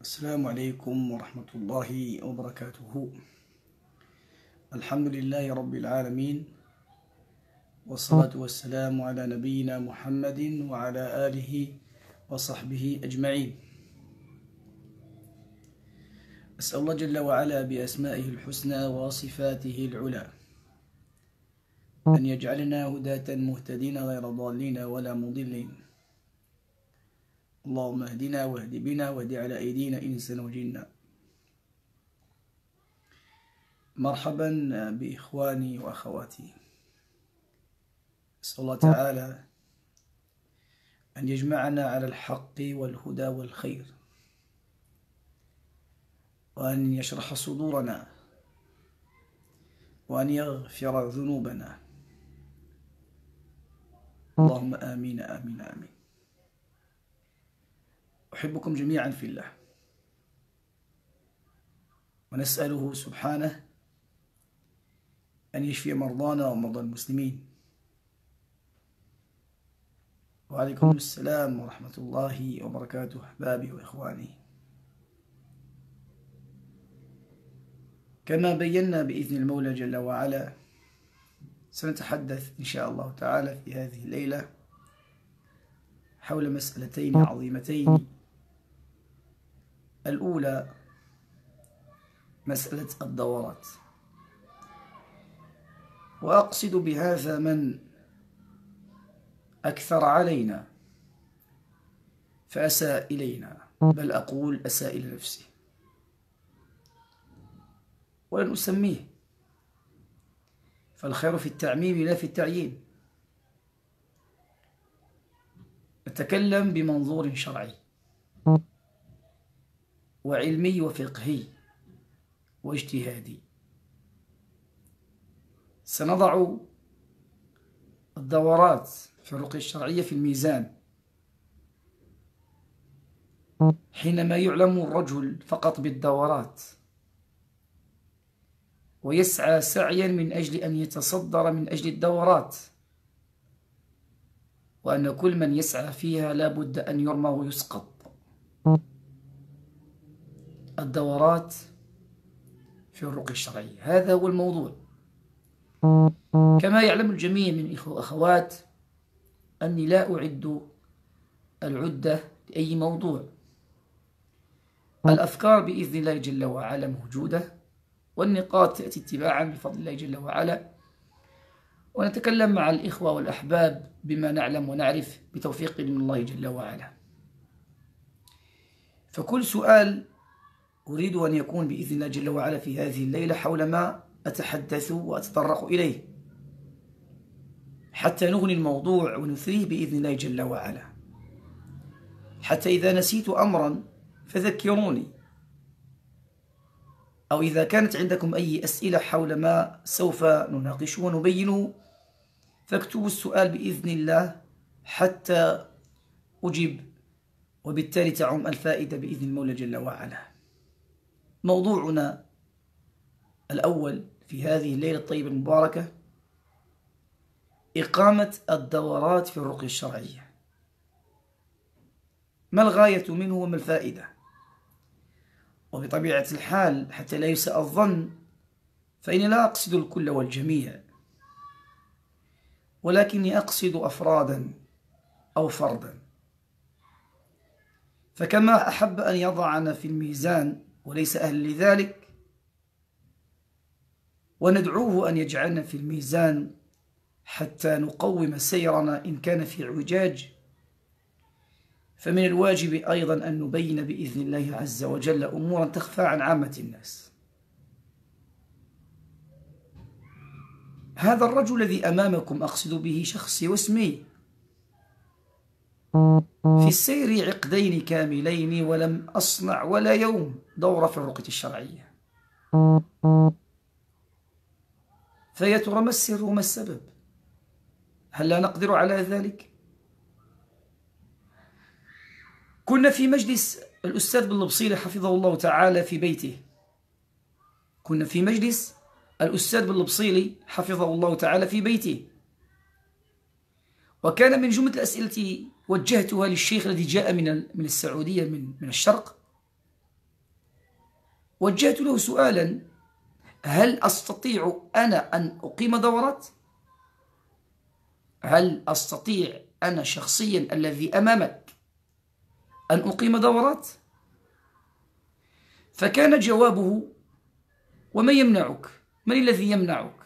السلام عليكم ورحمة الله وبركاته الحمد لله رب العالمين والصلاة والسلام على نبينا محمد وعلى آله وصحبه أجمعين أسأل الله جل وعلا بأسمائه الحسنى وصفاته العلى آه. أن يجعلنا هداة مهتدين غير ضالين ولا مضلين اللهم اهدنا واهد بنا واهد على أيدينا إنسا وجنا مرحبا بإخواني وأخواتي أسأل الله آه. تعالى أن يجمعنا على الحق والهدى والخير وأن يشرح صدورنا وأن يغفر ذنوبنا اللهم آمين آمين آمين أحبكم جميعا في الله ونسأله سبحانه أن يشفي مرضانا ومرضى المسلمين وعليكم السلام ورحمة الله وبركاته أحبابي وإخواني كما بينا بإذن المولى جل وعلا سنتحدث إن شاء الله تعالى في هذه الليلة حول مسألتين عظيمتين الأولى مسألة الدورات وأقصد بهذا من أكثر علينا فأساء إلينا بل أقول أساء إلى نفسي ولن أسميه فالخير في التعميم لا في التعيين أتكلم بمنظور شرعي وعلمي وفقهي واجتهادي سنضع الدورات في الرقية الشرعية في الميزان حينما يعلم الرجل فقط بالدورات ويسعى سعيا من أجل أن يتصدر من أجل الدورات وأن كل من يسعى فيها لابد أن يرمى ويسقط الدورات في الرقي الشرعي هذا هو الموضوع كما يعلم الجميع من إخوة أخوات أني لا أعد العدة لأي موضوع الأفكار بإذن الله جل وعلا موجودة والنقاط تأتي اتباعا بفضل الله جل وعلا ونتكلم مع الإخوة والأحباب بما نعلم ونعرف بتوفيق من الله جل وعلا فكل سؤال أريد أن يكون بإذن الله جل وعلا في هذه الليلة حول ما أتحدث وأتطرق إليه حتى نغني الموضوع ونثريه بإذن الله جل وعلا حتى إذا نسيت أمرا فذكروني أو إذا كانت عندكم أي أسئلة حول ما سوف نناقشه ونبينه فاكتبوا السؤال بإذن الله حتى أجيب وبالتالي تعم الفائدة بإذن المولى جل وعلا موضوعنا الأول في هذه الليلة الطيبة المباركة إقامة الدورات في الرقية الشرعية ما الغاية منه وما الفائدة وبطبيعة الحال حتى لا يساء الظن فإني لا أقصد الكل والجميع ولكني أقصد أفرادا أو فردا فكما أحب أن يضعنا في الميزان وليس أهل لذلك وندعوه أن يجعلنا في الميزان حتى نقوم سيرنا إن كان في عجاج فمن الواجب أيضا أن نبين بإذن الله عز وجل أمورا تخفى عن عامة الناس هذا الرجل الذي أمامكم أقصد به شخصي واسمي في السير عقدين كاملين ولم أصنع ولا يوم دورة في الرقية الشرعية فيا ترى ما السر وما السبب هل لا نقدر على ذلك؟ كنا في مجلس الأستاذ بالبصيري حفظه الله تعالى في بيته كنا في مجلس الأستاذ بالبصيري حفظه الله تعالى في بيته وكان من جملة الأسئلة وجهتها للشيخ الذي جاء من من السعودية من من الشرق وجهت له سؤالا هل أستطيع أنا أن أقيم دورات؟ هل أستطيع أنا شخصيا الذي أمامك أن أقيم دورات فكان جوابه ومن يمنعك من الذي يمنعك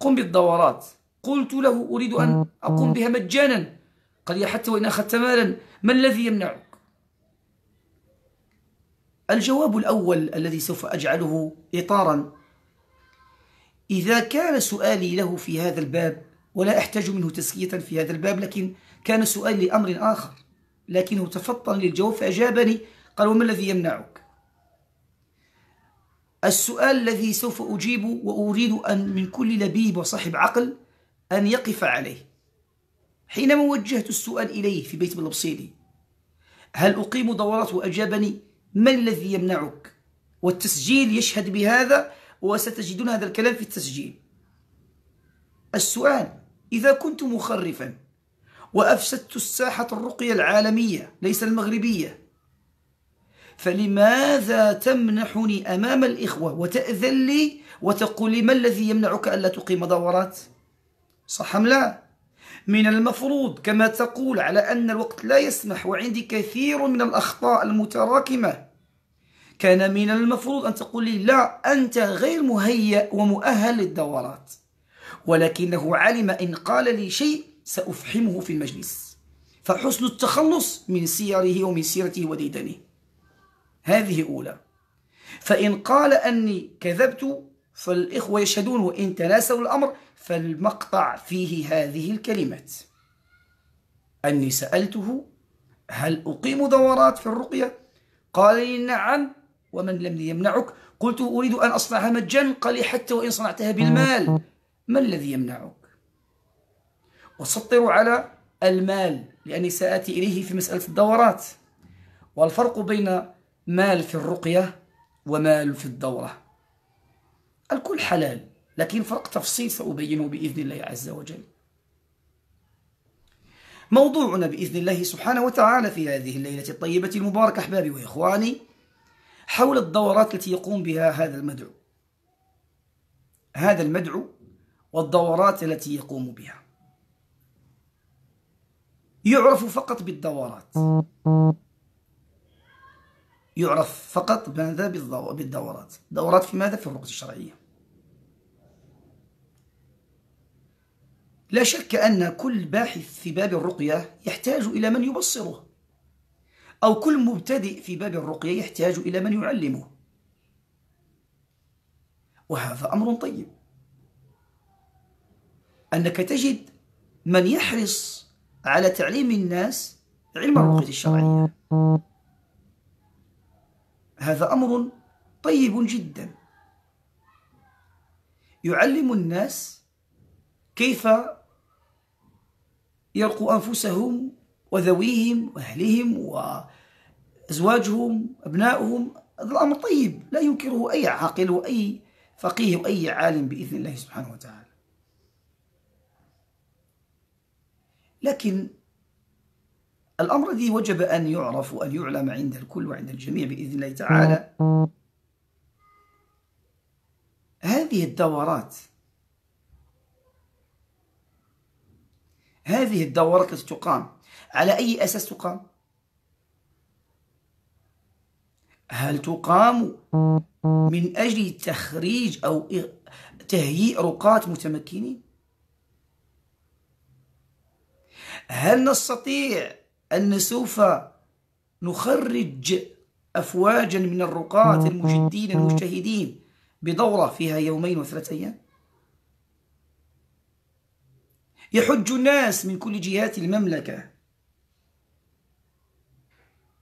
قم بالدورات قلت له أريد أن أقوم بها مجانا قال حتى وإن أخذت مالا ما الذي يمنعك الجواب الأول الذي سوف أجعله إطارا إذا كان سؤالي له في هذا الباب ولا أحتاج منه تسكية في هذا الباب لكن كان سؤالي لأمر آخر لكنه تفطن للجواب فأجابني قال وما الذي يمنعك السؤال الذي سوف أجيب وأريد أن من كل لبيب وصاحب عقل أن يقف عليه حينما وجهت السؤال إليه في بيت بلبصيلي هل أقيم دورات وأجابني ما الذي يمنعك والتسجيل يشهد بهذا وستجدون هذا الكلام في التسجيل السؤال إذا كنت مخرفا وأفسدت الساحة الرقية العالمية ليس المغربية فلماذا تمنحني أمام الإخوة وتأذن لي وتقول لي ما الذي يمنعك ألا تقيم دورات صح أم لا من المفروض كما تقول على أن الوقت لا يسمح وعندي كثير من الأخطاء المتراكمة كان من المفروض أن تقول لي لا أنت غير مهيأ ومؤهل للدورات ولكنه علم إن قال لي شيء سأفحمه في المجلس فحسن التخلص من سيره ومن سيرته وديدنه هذه أولى فإن قال أني كذبت فالإخوة يشهدون وإن تناسوا الأمر فالمقطع فيه هذه الكلمات أني سألته هل أقيم دورات في الرقية؟ قال لي نعم ومن لم يمنعك قلت أريد أن أصنعها مجانا قال لي حتى وإن صنعتها بالمال ما الذي يمنعك؟ وسطروا على المال لأني سآتي إليه في مسألة الدورات والفرق بين مال في الرقية ومال في الدورة الكل حلال لكن فرق تفصيل سأبينه بإذن الله عز وجل موضوعنا بإذن الله سبحانه وتعالى في هذه الليلة الطيبة المباركة أحبابي وإخواني حول الدورات التي يقوم بها هذا المدعو هذا المدعو والدورات التي يقوم بها يعرف فقط بالدورات يعرف فقط ماذا بالدورات دورات في ماذا في الرقص الشرعية لا شك أن كل باحث في باب الرقية يحتاج إلى من يبصره أو كل مبتدئ في باب الرقية يحتاج إلى من يعلمه وهذا أمر طيب أنك تجد من يحرص على تعليم الناس علم الرقية الشرعية هذا أمر طيب جدا يعلم الناس كيف يرقوا أنفسهم وذويهم وأهلهم وأزواجهم أبنائهم هذا الأمر طيب لا ينكره أي عاقل وأي فقيه وأي عالم بإذن الله سبحانه وتعالى لكن الأمر الذي وجب أن يعرف وأن يعلم عند الكل وعند الجميع بإذن الله تعالى هذه الدورات هذه الدورات التي تقام على أي أساس تقام؟ هل تقام من أجل تخريج أو تهيئ رقاة متمكنين؟ هل نستطيع أن سوف نخرج أفواجا من الرقاة المجدين المجتهدين بدورة فيها يومين وثلاثة أيام يحج الناس من كل جهات المملكة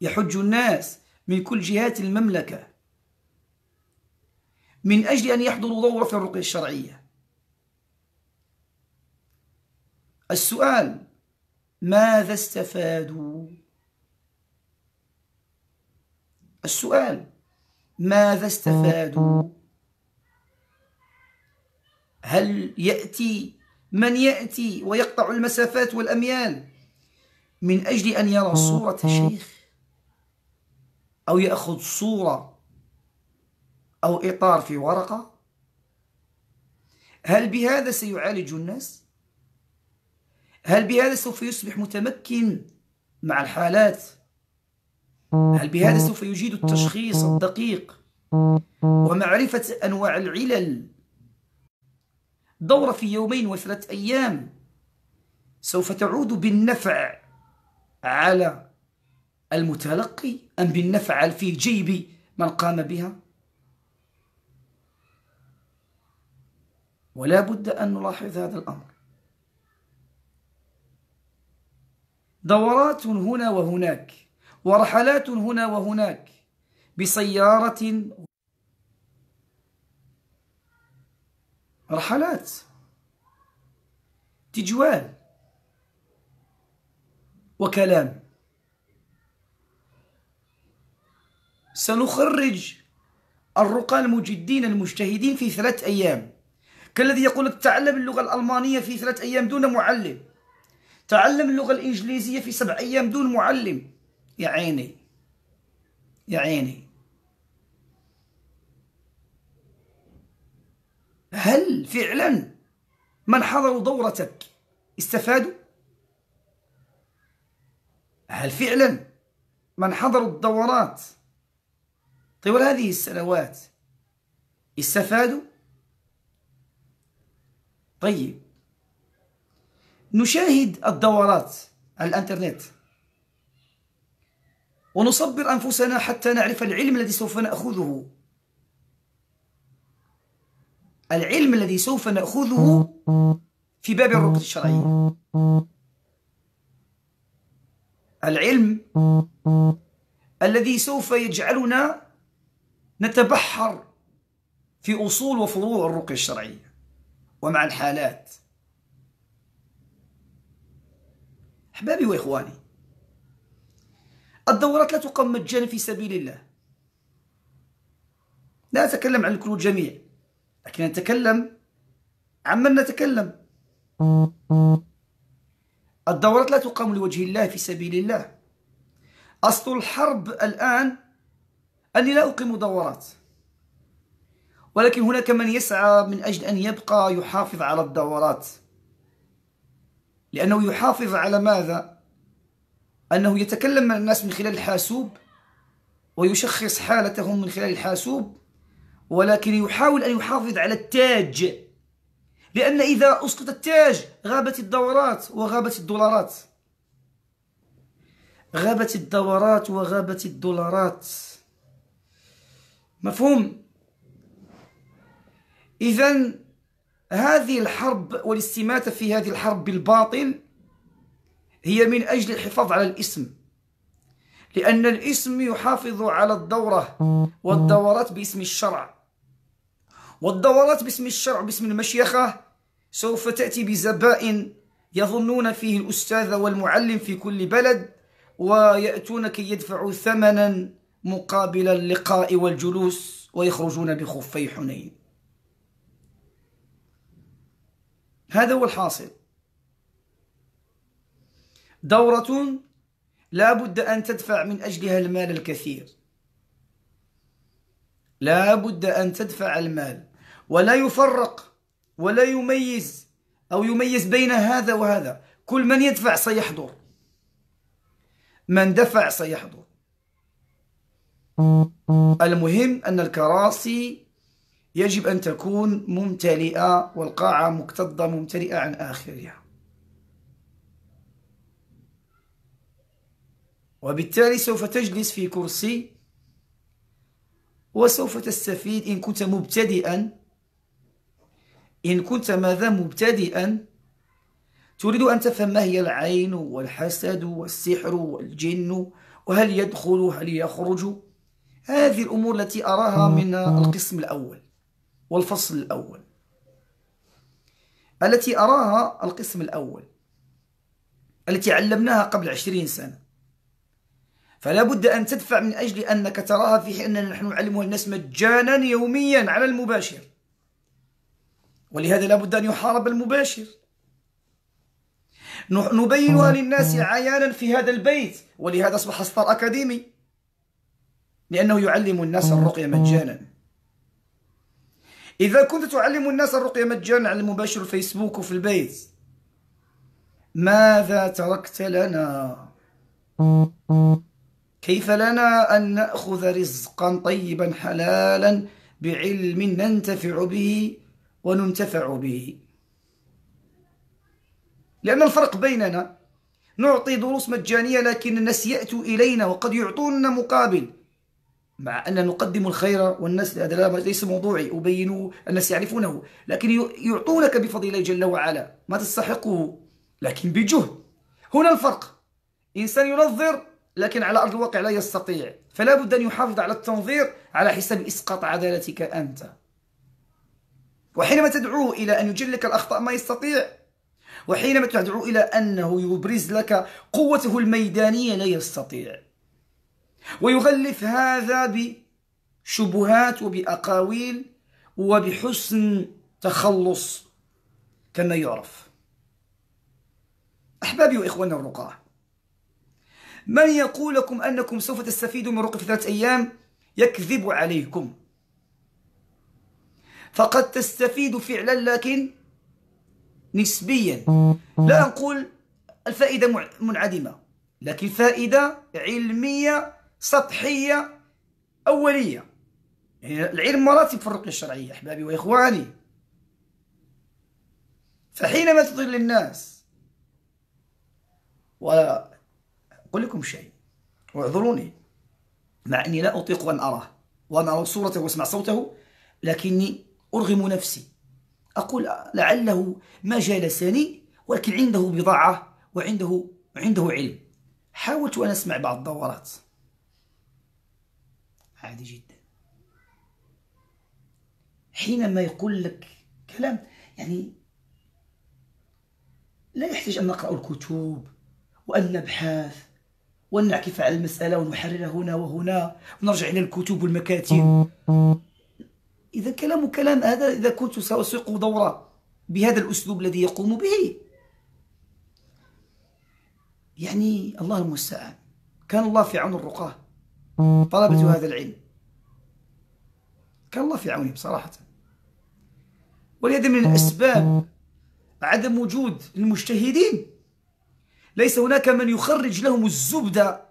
يحج الناس من كل جهات المملكة من أجل أن يحضروا دورة الرقية الشرعية السؤال ماذا استفادوا السؤال ماذا استفادوا هل يأتي من يأتي ويقطع المسافات والأميال من أجل أن يرى صورة شيخ أو يأخذ صورة أو إطار في ورقة هل بهذا سيعالج الناس؟ هل بهذا سوف يصبح متمكن مع الحالات؟ هل بهذا سوف يجيد التشخيص الدقيق ومعرفة أنواع العلل دورة في يومين وثلاثة أيام سوف تعود بالنفع على المتلقي أم بالنفع في جيب من قام بها ولا بد أن نلاحظ هذا الأمر دورات هنا وهناك ورحلات هنا وهناك بسيارة رحلات تجوال وكلام سنخرج الرقى المجدين المجتهدين في ثلاث أيام كالذي يقول تعلم اللغة الألمانية في ثلاث أيام دون معلم تعلم اللغة الإنجليزية في سبع أيام دون معلم يا عيني يا عيني هل فعلا من حضروا دورتك استفادوا؟ هل فعلا من حضروا الدورات طوال هذه السنوات استفادوا؟ طيب نشاهد الدورات على الانترنت ونصبر أنفسنا حتى نعرف العلم الذي سوف نأخذه العلم الذي سوف نأخذه في باب الركن الشرعي العلم الذي سوف يجعلنا نتبحر في أصول وفروع الرقيه الشرعي ومع الحالات أحبابي وإخواني الدورات لا تقام مجانا في سبيل الله لا أتكلم عن الكل الجميع لكن نتكلم عمن نتكلم الدورات لا تقام لوجه الله في سبيل الله أصل الحرب الآن أني لا أقيم دورات ولكن هناك من يسعى من أجل أن يبقى يحافظ على الدورات لأنه يحافظ على ماذا؟ أنه يتكلم مع الناس من خلال الحاسوب ويشخص حالتهم من خلال الحاسوب ولكن يحاول أن يحافظ على التاج لأن إذا أسقط التاج غابت الدورات وغابت الدولارات غابت الدورات وغابت الدولارات مفهوم إذا هذه الحرب والاستماتة في هذه الحرب بالباطل هي من أجل الحفاظ على الاسم لأن الاسم يحافظ على الدورة والدورات باسم الشرع والدورات باسم الشرع باسم المشيخة سوف تأتي بزبائن يظنون فيه الأستاذ والمعلم في كل بلد ويأتون كي يدفعوا ثمنا مقابل اللقاء والجلوس ويخرجون بخفي حنين هذا هو الحاصل دورة لا بد أن تدفع من أجلها المال الكثير لا بد أن تدفع المال ولا يفرق ولا يميز أو يميز بين هذا وهذا كل من يدفع سيحضر من دفع سيحضر المهم أن الكراسي يجب أن تكون ممتلئة والقاعة مكتظة ممتلئة عن آخرها وبالتالي سوف تجلس في كرسي وسوف تستفيد إن كنت مبتدئا إن كنت ماذا مبتدئا تريد أن تفهم ما هي العين والحسد والسحر والجن وهل يدخل هل يخرج هذه الأمور التي أراها من آه، آه. القسم الأول والفصل الأول التي أراها القسم الأول التي علمناها قبل عشرين سنة فلا بد أن تدفع من أجل أنك تراها في حين أننا نحن نعلمها الناس مجانا يوميا على المباشر ولهذا لا بد أن يحارب المباشر نبينها للناس عيانا في هذا البيت ولهذا أصبح ستار أكاديمي لأنه يعلم الناس الرقية مجانا إذا كنت تعلم الناس الرقية مجانا على المباشر الفيسبوك وفي البيت ماذا تركت لنا كيف لنا أن نأخذ رزقا طيبا حلالا بعلم ننتفع به وننتفع به لأن الفرق بيننا نعطي دروس مجانية لكن الناس يأتوا إلينا وقد يعطوننا مقابل مع أن نقدم الخير والناس هذا ليس موضوعي أبينه الناس يعرفونه لكن يعطونك بفضيلة جل وعلا ما تستحقه لكن بجهد هنا الفرق إنسان ينظر لكن على أرض الواقع لا يستطيع فلا بد أن يحافظ على التنظير على حساب إسقاط عدالتك أنت وحينما تدعوه إلى أن يجلك الأخطاء ما يستطيع وحينما تدعو إلى أنه يبرز لك قوته الميدانية لا يستطيع ويغلف هذا بشبهات وبأقاويل وبحسن تخلص كما يعرف أحبابي وإخوانا الرقاة من يقول لكم أنكم سوف تستفيدوا من رقية في ثلاثة أيام يكذب عليكم فقد تستفيد فعلا لكن نسبيا لا نقول الفائدة منعدمة لكن فائدة علمية سطحية أولية يعني العلم مراتب في الرقية الشرعية أحبابي وإخواني فحينما تضل للناس وأقول لكم شيء واعذروني مع أني لا أطيق أن أراه وأنا أرى صورته وأسمع صوته لكني أرغم نفسي أقول لعله ما جالسني ولكن عنده بضاعة وعنده عنده علم حاولت أن أسمع بعض الدورات عادي جدا حينما يقول لك كلام يعني لا يحتاج أن نقرأ الكتب وأن نبحث وأن نعكف على المسألة ونحررها هنا وهنا ونرجع إلى الكتب والمكاتب إذا كلام كلام هذا إذا كنت سأسوق دورة بهذا الأسلوب الذي يقوم به يعني الله المستعان كان الله في عون الرقاه طلبة هذا العلم كان الله في عونهم صراحة ولهذا من الأسباب عدم وجود المجتهدين ليس هناك من يخرج لهم الزبدة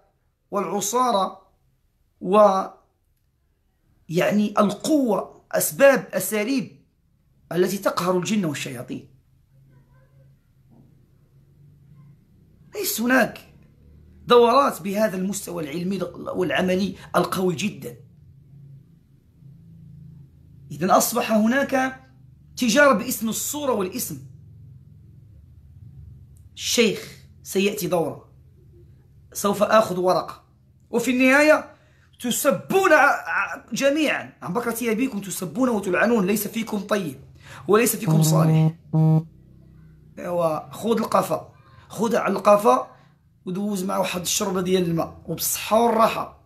والعصارة و يعني القوة أسباب أساليب التي تقهر الجن والشياطين ليس هناك دورات بهذا المستوى العلمي والعملي القوي جدا إذا أصبح هناك تجارة باسم الصورة والاسم الشيخ سيأتي دورة سوف آخذ ورقة وفي النهاية تسبون جميعا عن بكرة أبيكم تسبون وتلعنون ليس فيكم طيب وليس فيكم صالح أيوة، خذ القفا خذ على القفا ودوز مع واحد الشربه ديال الماء وبالصحه والراحه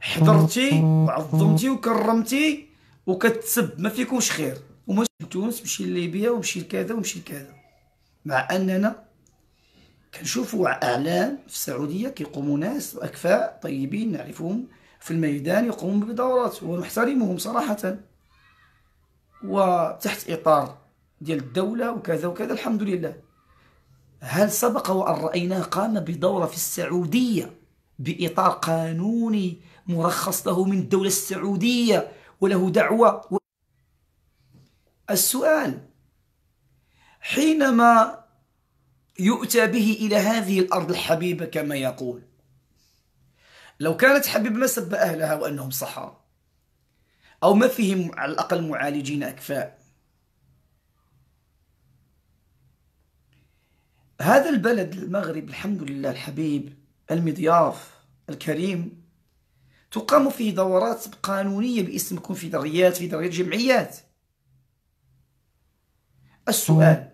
حضرتي وعظمتي وكرمتي وكتسب ما فيكمش خير ومشي لتونس مشي لليبيا ومشي لكذا ومشي لكذا مع اننا كنشوفوا اعلام في السعوديه كيقوموا ناس واكفاء طيبين نعرفهم في الميدان يقومون بدورات ونحترمهم صراحه وتحت اطار ديال الدوله وكذا وكذا الحمد لله هل سبق وأن رأيناه قام بدورة في السعودية بإطار قانوني مرخص له من الدولة السعودية وله دعوة السؤال حينما يؤتى به إلى هذه الأرض الحبيبة كما يقول لو كانت حبيب ما سب أهلها وأنهم صحراء أو ما فيهم على الأقل معالجين أكفاء هذا البلد المغرب الحمد لله الحبيب المضياف الكريم تقام فيه دورات قانونية باسم في دوريات جمعيات السؤال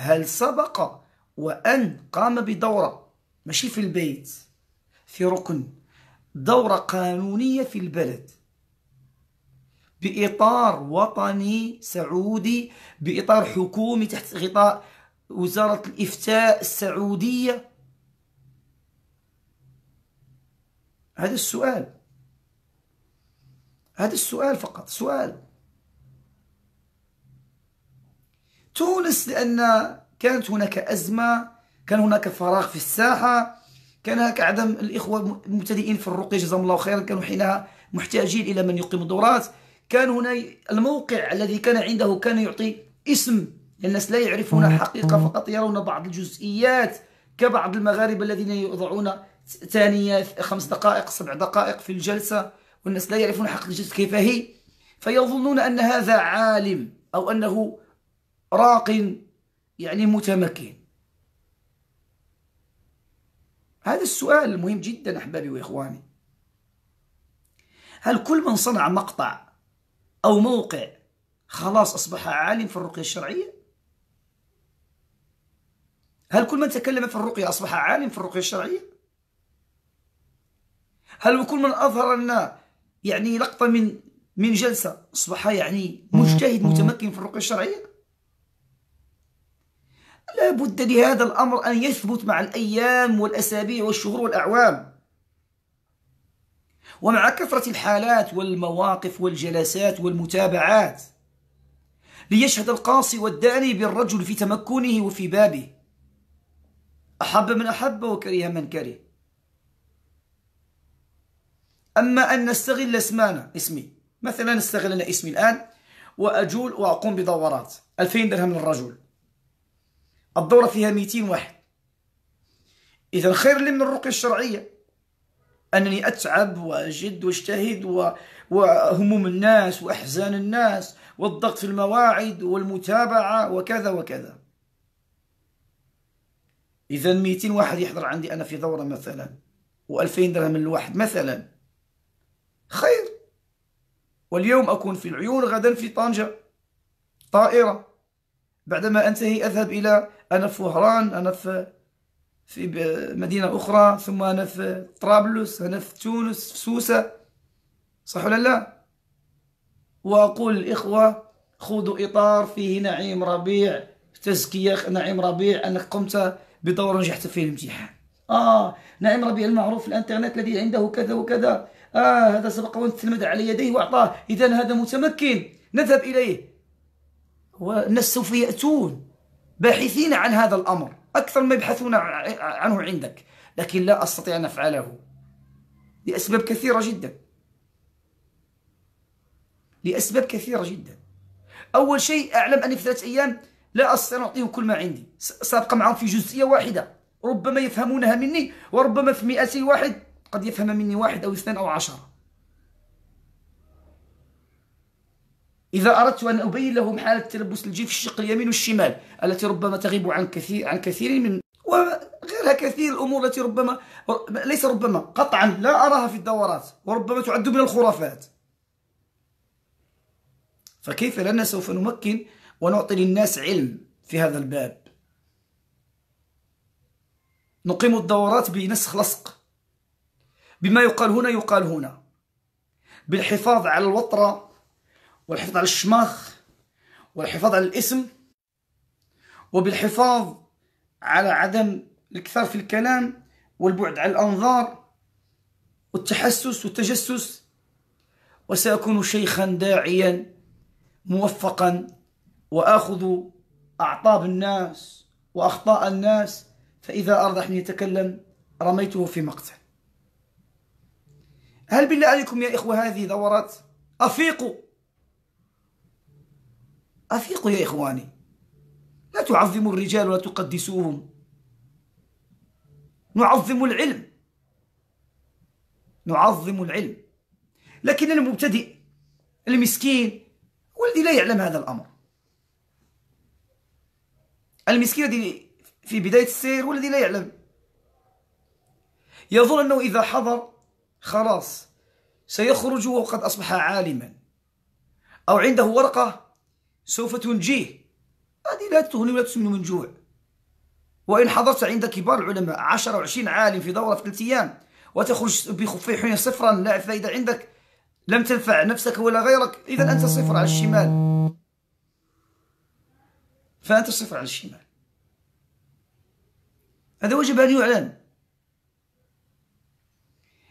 هل سبق وأن قام بدورة ماشي في البيت في ركن دورة قانونية في البلد بإطار وطني سعودي بإطار حكومي تحت غطاء وزارة الإفتاء السعودية هذا السؤال هذا السؤال فقط سؤال تونس لأن كانت هناك أزمة كان هناك فراغ في الساحة كان هناك عدم الإخوة المبتدئين في الرقية جزاهم الله خيرا كانوا حينها محتاجين إلى من يقيم الدورات كان هنا الموقع الذي كان عنده كان يعطي اسم الناس لا يعرفون الحقيقة طيب، طيب. فقط يرون بعض الجزئيات كبعض المغاربة الذين يضعون ثانية خمس دقائق سبع دقائق في الجلسة والناس لا يعرفون حقيقة الجلسة كيف هي فيظنون أن هذا عالم أو أنه راق يعني متمكن هذا السؤال المهم جدا أحبابي وإخواني هل كل من صنع مقطع أو موقع خلاص أصبح عالم في الرقية الشرعية هل كل من تكلم في الرقية أصبح عالم في الرقية الشرعية؟ هل كل من أظهر لنا يعني لقطة من من جلسة أصبح يعني مجتهد متمكن في الرقية الشرعية؟ لا بد لهذا الأمر أن يثبت مع الأيام والأسابيع والشهور والأعوام ومع كثرة الحالات والمواقف والجلسات والمتابعات ليشهد القاصي والداني بالرجل في تمكنه وفي بابه أحب من أحب وكره من كره أما أن نستغل اسمنا اسمي مثلا استغل أنا اسمي الآن وأجول وأقوم بدورات 2000 درهم للرجل الدورة فيها 200 واحد إذا خير لي من الرقية الشرعية أنني أتعب وأجد وأجتهد وهموم الناس وأحزان الناس والضغط في المواعيد والمتابعة وكذا وكذا اذا 200 واحد يحضر عندي انا في دوره مثلا و2000 درهم للواحد مثلا خير واليوم اكون في العيون غدا في طنجه طائره بعدما انتهي اذهب الى انا في وهران انا في في مدينه اخرى ثم انا في طرابلس انا في تونس في سوسه صح ولا لا واقول الاخوه خذوا اطار فيه نعيم ربيع تزكيه نعيم ربيع انك قمت بدور نجحت في الامتحان اه نعم ربيع المعروف الانترنت الذي عنده كذا وكذا اه هذا سبق وان تلمذ على يديه واعطاه اذا هذا متمكن نذهب اليه والناس سوف ياتون باحثين عن هذا الامر اكثر ما يبحثون عنه عندك لكن لا استطيع ان افعله لاسباب كثيره جدا لاسباب كثيره جدا اول شيء اعلم اني في ثلاث ايام لا أستطيع أن أعطيهم كل ما عندي سأبقى معهم في جزئية واحدة ربما يفهمونها مني وربما في مئة واحد قد يفهم مني واحد أو اثنان أو عشرة إذا أردت أن أبين لهم حالة تلبس الجيف في الشق اليمين والشمال التي ربما تغيب عن كثير عن كثير من وغيرها كثير الأمور التي ربما ليس ربما قطعا لا أراها في الدورات وربما تعد من الخرافات فكيف لنا سوف نمكن ونعطي للناس علم في هذا الباب نقيم الدورات بنسخ لصق بما يقال هنا يقال هنا بالحفاظ على الوطرة والحفاظ على الشماخ والحفاظ على الاسم وبالحفاظ على عدم الكثار في الكلام والبعد عن الأنظار والتحسس والتجسس وسأكون شيخا داعيا موفقا وآخذ أعطاب الناس وأخطاء الناس فإذا أرد أن يتكلم رميته في مقتل هل بالله عليكم يا إخوة هذه دورات أفيقوا أفيقوا يا إخواني لا تعظموا الرجال ولا تقدسوهم نعظم العلم نعظم العلم لكن المبتدئ المسكين والذي لا يعلم هذا الأمر المسكين الذي في بداية السير والذي لا يعلم يظن أنه إذا حضر خلاص سيخرج وقد أصبح عالما أو عنده ورقة سوف تنجيه هذه لا تغني ولا تسمن من جوع وإن حضرت عند كبار العلماء عشر أو عشرين عالم في دورة في ثلاث أيام وتخرج بخفي حين صفرا لا فائدة عندك لم تنفع نفسك ولا غيرك إذا أنت صفر على الشمال فأنت صفر على الشمال هذا وجب أن يعلن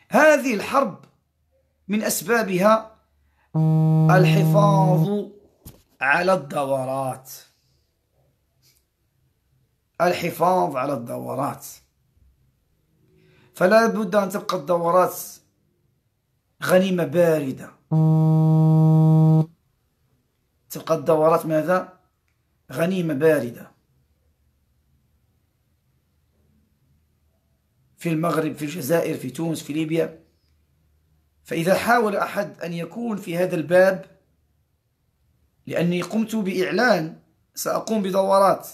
هذه الحرب من أسبابها الحفاظ على الدورات الحفاظ على الدورات فلا بد أن تبقى الدورات غنيمة باردة تبقى الدورات ماذا؟ غنيمة باردة في المغرب في الجزائر في تونس في ليبيا فإذا حاول أحد أن يكون في هذا الباب لأني قمت بإعلان سأقوم بدورات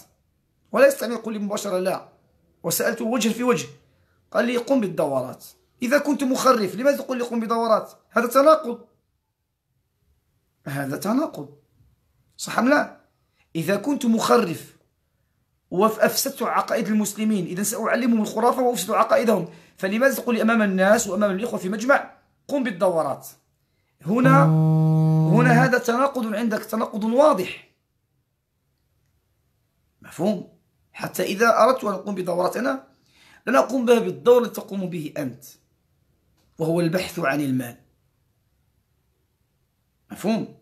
ولا يستطيع يقول لي مباشرة لا وسألته وجه في وجه قال لي قم بالدورات إذا كنت مخرف لماذا تقول لي قم بدورات هذا تناقض هذا تناقض صح أم لا إذا كنت مخرف وأفسدت عقائد المسلمين إذا سأعلمهم الخرافة وأفسد عقائدهم فلماذا تقول أمام الناس وأمام الإخوة في مجمع قم بالدورات هنا هنا آه. هذا تناقض عندك تناقض واضح مفهوم حتى إذا أردت أن أقوم بدورات أنا لن أقوم بها بالدور الذي تقوم به أنت وهو البحث عن المال مفهوم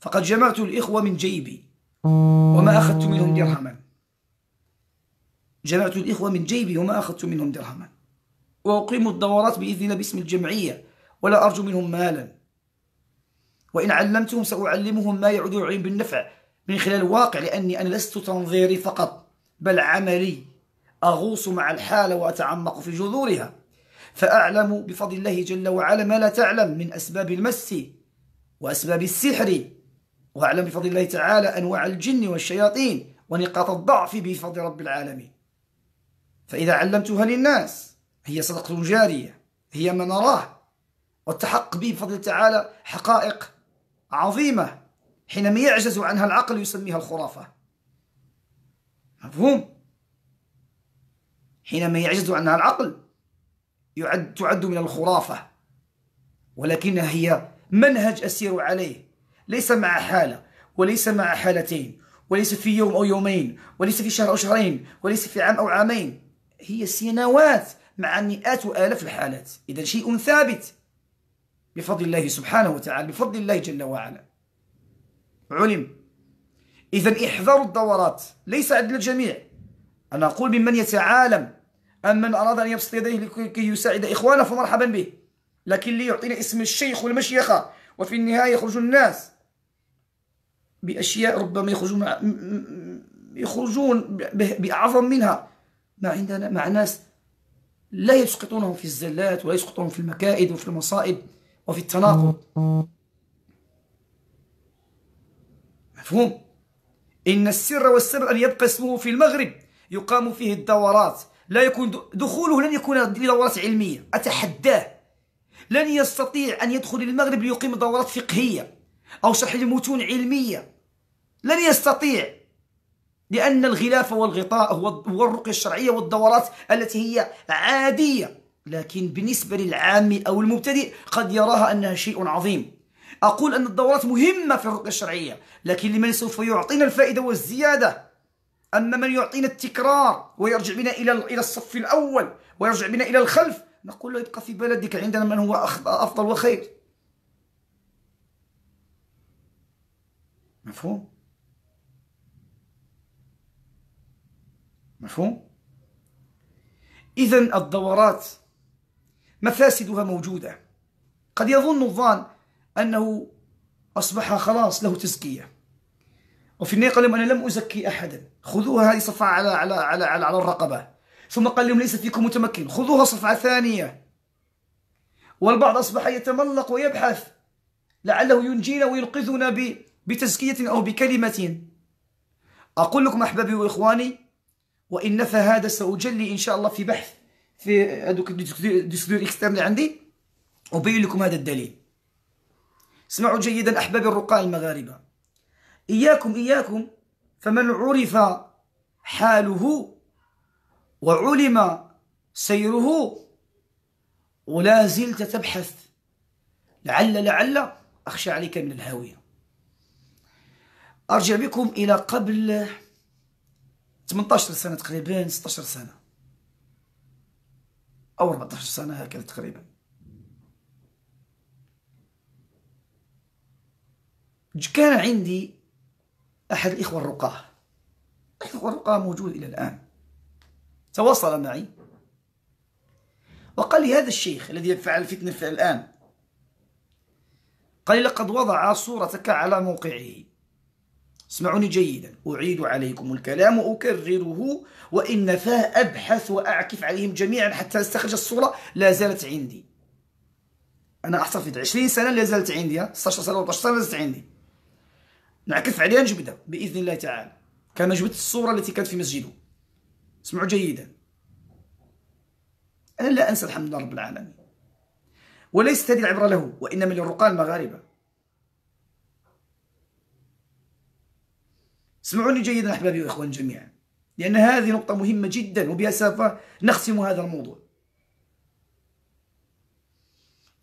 فقد جمعت الإخوة من جيبي وما أخذت منهم درهما جمعت الإخوة من جيبي وما أخذت منهم درهما وأقيم الدورات بإذن الله باسم الجمعية ولا أرجو منهم مالا وإن علمتهم سأعلمهم ما يعود يعين بالنفع من خلال الواقع لأني أنا لست تنظيري فقط بل عملي أغوص مع الحالة وأتعمق في جذورها فأعلم بفضل الله جل وعلا ما لا تعلم من أسباب المس وأسباب السحر واعلم بفضل الله تعالى أنواع الجن والشياطين ونقاط الضعف بفضل رب العالمين فإذا علمتها للناس هي صدقة جارية هي ما نراه والتحق به بفضل تعالى حقائق عظيمة حينما يعجز عنها العقل يسميها الخرافة مفهوم حينما يعجز عنها العقل يعد تعد من الخرافة ولكنها هي منهج أسير عليه ليس مع حالة وليس مع حالتين وليس في يوم أو يومين وليس في شهر أو شهرين وليس في عام أو عامين هي سنوات مع مئات وآلاف الحالات إذا شيء ثابت بفضل الله سبحانه وتعالى بفضل الله جل وعلا علم إذا احذروا الدورات ليس عند الجميع أنا أقول ممن يتعالم أما من أراد أن يبسط يديه لكي يساعد إخوانه فمرحبا به لكن ليعطينا اسم الشيخ والمشيخة وفي النهاية يخرج الناس بأشياء ربما يخرجون يخرجون بأعظم منها ما عندنا مع ناس لا يسقطونهم في الزلات ولا يسقطونهم في المكائد وفي المصائب وفي التناقض مفهوم إن السر والسر أن يبقى اسمه في المغرب يقام فيه الدورات لا يكون دخوله لن يكون لدورات علمية أتحداه لن يستطيع أن يدخل المغرب ليقيم دورات فقهية أو شرح لمتون علمية لن يستطيع لأن الغلاف والغطاء هو الرقية الشرعية والدورات التي هي عادية لكن بالنسبة للعام أو المبتدئ قد يراها أنها شيء عظيم أقول أن الدورات مهمة في الرقية الشرعية لكن لمن سوف يعطينا الفائدة والزيادة أما من يعطينا التكرار ويرجع بنا إلى إلى الصف الأول ويرجع بنا إلى الخلف نقول له ابقى في بلدك عندنا من هو أفضل وخير مفهوم مفهوم إذا الدورات مفاسدها موجودة قد يظن الظان أنه أصبح خلاص له تزكية وفي النهاية قال لهم أنا لم أزكي أحدا خذوها هذه صفعة على على على على, على الرقبة ثم قال لهم ليس فيكم متمكن خذوها صفعة ثانية والبعض أصبح يتملق ويبحث لعله ينجينا وينقذنا بتزكية أو بكلمة أقول لكم أحبابي وإخواني وان فهذا ساجلي ان شاء الله في بحث في هذوك الديسكدور اكسترن اللي عندي ابين لكم هذا الدليل اسمعوا جيدا احبابي الرقاع المغاربه اياكم اياكم فمن عرف حاله وعلم سيره ولا زلت تبحث لعل لعل أخشى عليك من الهاوية أرجع بكم إلى قبل 18 سنه تقريبا 16 سنه او 14 سنه هكذا تقريبا كان عندي احد الاخوه الرقاه الاخوه الرقاه موجود الى الان تواصل معي وقال لي هذا الشيخ الذي فعل فتنه الان قال لقد وضع صورتك على موقعه اسمعوني جيدا أعيد عليكم الكلام وأكرره وإن فاه أبحث وأعكف عليهم جميعا حتى أستخرج الصورة لا زالت عندي أنا أحتفظ 20 سنة لا زالت عندي 16 سنة و سنة لا زالت عندي نعكف عليها نجبدها بإذن الله تعالى كان جبت الصورة التي كانت في مسجده اسمعوا جيدا أنا لا أنسى الحمد لله رب العالمين وليست هذه العبرة له وإنما للرقاء المغاربة اسمعوني جيدا أحبابي وإخوان جميعا لأن هذه نقطة مهمة جدا وبها سوف نختم هذا الموضوع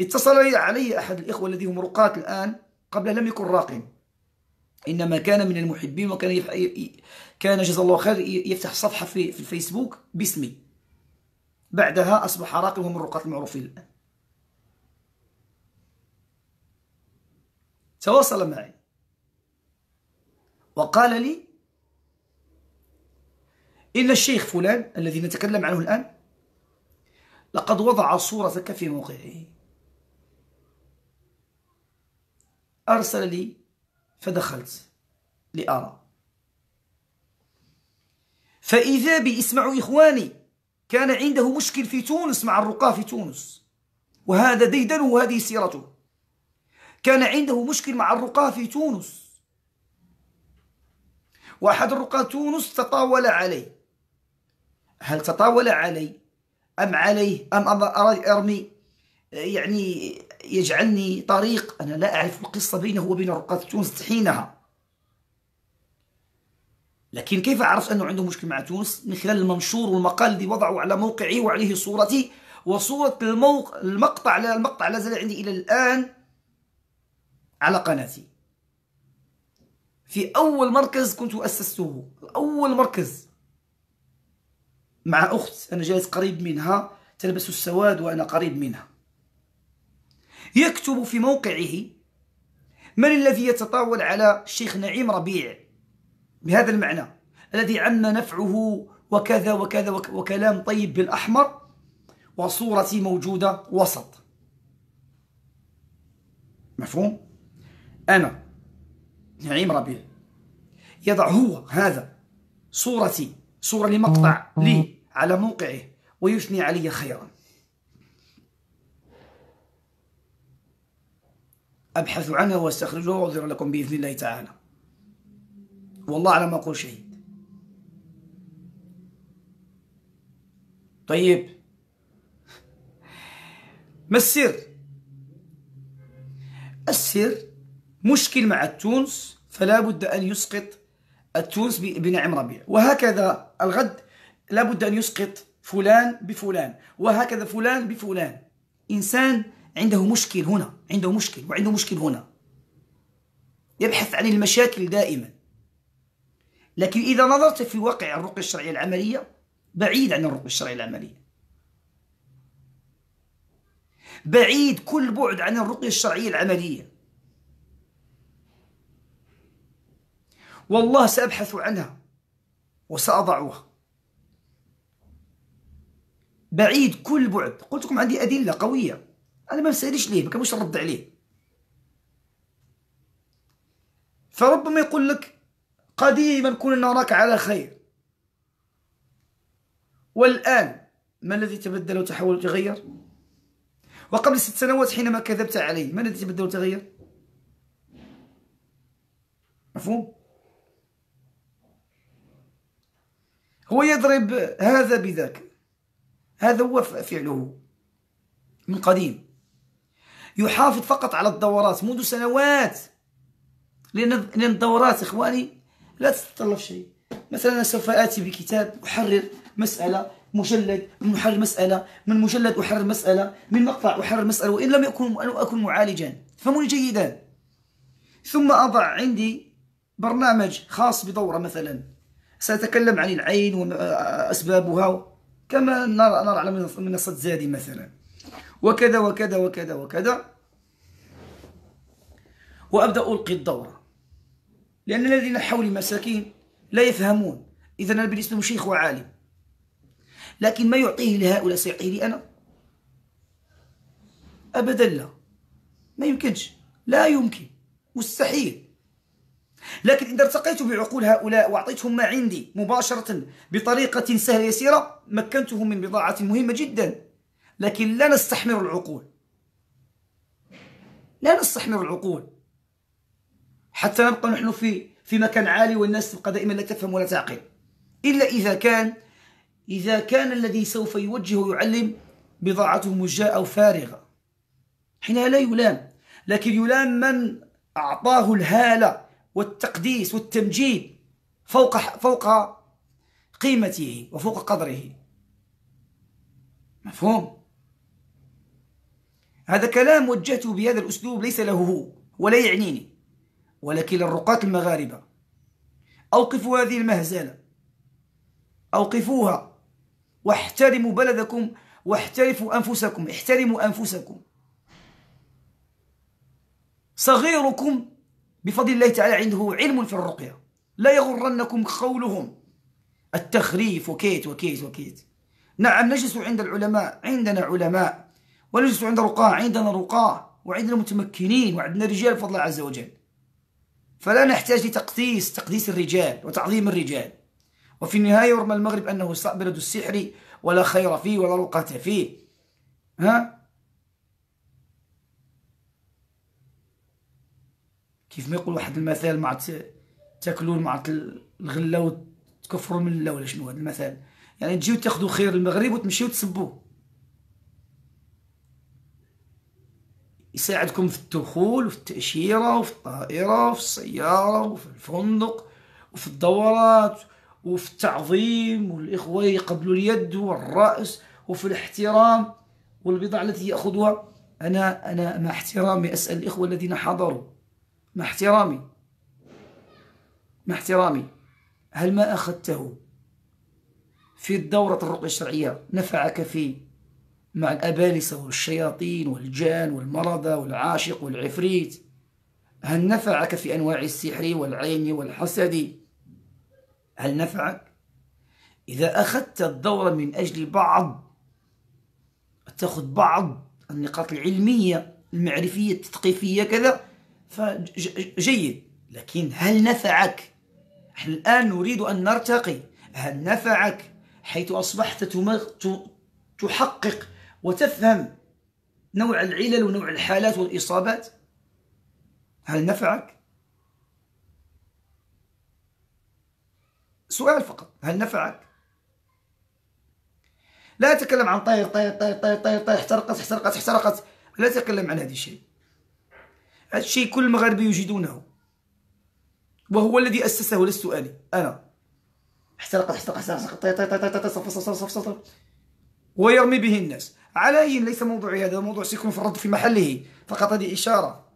اتصل علي أحد الإخوة الذي هم رقاة الآن قبل لم يكن راقٍ انما كان من المحبين وكان يف... كان جزاه الله خير يفتح صفحه في في الفيسبوك باسمي بعدها اصبح راقي وهم الرقاة المعروفين الان تواصل معي وقال لي إن الشيخ فلان الذي نتكلم عنه الآن لقد وضع صورتك في موقعه أرسل لي فدخلت لأرى فإذا بي اسمعوا إخواني كان عنده مشكل في تونس مع الرقاة في تونس وهذا ديدنه وهذه سيرته كان عنده مشكل مع الرقاة في تونس واحد وحدرق تونس تطاول علي هل تطاول علي أم عليه أم أراد أرمي يعني يجعلني طريق أنا لا أعرف القصة بينه وبين رقاة تونس حينها لكن كيف عرفت أنه عنده مشكل مع تونس من خلال المنشور والمقال الذي وضعه على موقعي وعليه صورتي وصورة الموق... المقطع لا المقطع لا زال عندي إلى الآن على قناتي في أول مركز كنت أسسته أول مركز مع أخت أنا جالس قريب منها تلبس السواد وأنا قريب منها يكتب في موقعه من الذي يتطاول على الشيخ نعيم ربيع بهذا المعنى الذي عم نفعه وكذا وكذا وكلام طيب بالأحمر وصورتي موجودة وسط مفهوم؟ أنا نعيم ربيع يضع هو هذا صورتي صورة لمقطع لي على موقعه ويثني علي خيرا أبحث عنها واستخرجه وأظهر لكم بإذن الله تعالى والله على ما أقول شهيد طيب ما السر السر مشكل مع التونس فلا بد أن يسقط التونس بنعم ربيع وهكذا الغد لا بد أن يسقط فلان بفلان وهكذا فلان بفلان إنسان عنده مشكل هنا عنده مشكل وعنده مشكل هنا يبحث عن المشاكل دائما لكن إذا نظرت في واقع الرقية الشرعية العملية بعيد عن الرقية الشرعية العملية بعيد كل بعد عن الرقية الشرعية العملية والله سأبحث عنها وسأضعها بعيد كل بعد قلت لكم عندي أدلة قوية أنا ما مسألش ليه ما كنبغيش نرد عليه فربما يقول لك قديما كنا نراك على خير والآن ما الذي تبدل وتحول وتغير وقبل ست سنوات حينما كذبت علي ما الذي تبدل وتغير مفهوم هو يضرب هذا بذاك هذا هو فعله من قديم يحافظ فقط على الدورات منذ سنوات لأن الدورات إخواني لا تتطلب شيء مثلا أنا سوف آتي بكتاب أحرر مسألة مجلد من أحرر مسألة من مجلد أحرر مسألة من مقطع أحرر مسألة وإن لم يكن أن أكون معالجا فهموني جيدا ثم أضع عندي برنامج خاص بدورة مثلا سأتكلم عن العين وأسبابها آه، كما نرى, نرى على منصة زادي مثلا وكذا وكذا وكذا وكذا وأبدأ ألقي الدورة لأن الذين حولي مساكين لا يفهمون إذا أنا بالنسبة لهم شيخ وعالم لكن ما يعطيه لهؤلاء سيعطيه لي أنا أبدا لا ما يمكنش لا يمكن مستحيل لكن إذا ارتقيت بعقول هؤلاء وأعطيتهم ما عندي مباشرة بطريقة سهلة يسيرة مكنتهم من بضاعة مهمة جدا لكن لا نستحمر العقول لا نستحمر العقول حتى نبقى نحن في في مكان عالي والناس تبقى دائما لا تفهم ولا تعقل إلا إذا كان إذا كان الذي سوف يوجه ويعلم بضاعته مجاء أو فارغة حينها لا يلام لكن يلام من أعطاه الهالة والتقديس والتمجيد فوق فوق قيمته وفوق قدره مفهوم هذا كلام وجهته بهذا الأسلوب ليس له هو ولا يعنيني ولكن الرقاة المغاربة أوقفوا هذه المهزلة أوقفوها واحترموا بلدكم واحترفوا أنفسكم احترموا أنفسكم صغيركم بفضل الله تعالى عنده علم في الرقية لا يغرنكم قولهم التخريف وكيت وكيت وكيت نعم نجلس عند العلماء عندنا علماء ونجلس عند رقاة عندنا رقاة وعندنا متمكنين وعندنا رجال بفضل الله عز وجل فلا نحتاج لتقديس تقديس الرجال وتعظيم الرجال وفي النهاية يرمى المغرب أنه بلد السحر ولا خير فيه ولا رقة فيه ها كيف ما يقول واحد المثال مع تاكلون مع الغله وتكفروا من الله ولا شنو هذا المثال يعني تجيو تاخذوا خير المغرب وتمشيو تسبوه يساعدكم في الدخول وفي التأشيرة وفي الطائرة وفي السيارة وفي الفندق وفي الدورات وفي التعظيم والإخوة يقبلوا اليد والرأس وفي الاحترام والبضاعة التي يأخذها أنا أنا مع احترامي أسأل الإخوة الذين حضروا مع احترامي مع احترامي هل ما أخذته في دورة الرقية الشرعية نفعك في مع الأبالسة والشياطين والجان والمرضى والعاشق والعفريت هل نفعك في أنواع السحر والعين والحسد هل نفعك إذا أخذت الدورة من أجل بعض تأخذ بعض النقاط العلمية المعرفية التثقيفية كذا فجيد لكن هل نفعك نحن الآن نريد أن نرتقي هل نفعك حيث أصبحت تحقق وتفهم نوع العلل ونوع الحالات والإصابات هل نفعك؟ سؤال فقط هل نفعك؟ لا أتكلم عن طير طير طير طير طير, طير احترقت احترقت احترقت لا أتكلم عن هذا الشيء هذا الشيء كل المغاربه يجدونه وهو الذي اسسه لست انا انا احترق احترق احترق طي طي طي طي صف صف صف صف ويرمي به الناس على أي ليس موضوعي هذا موضوع سيكون في الرد في محله فقط هذه إشارة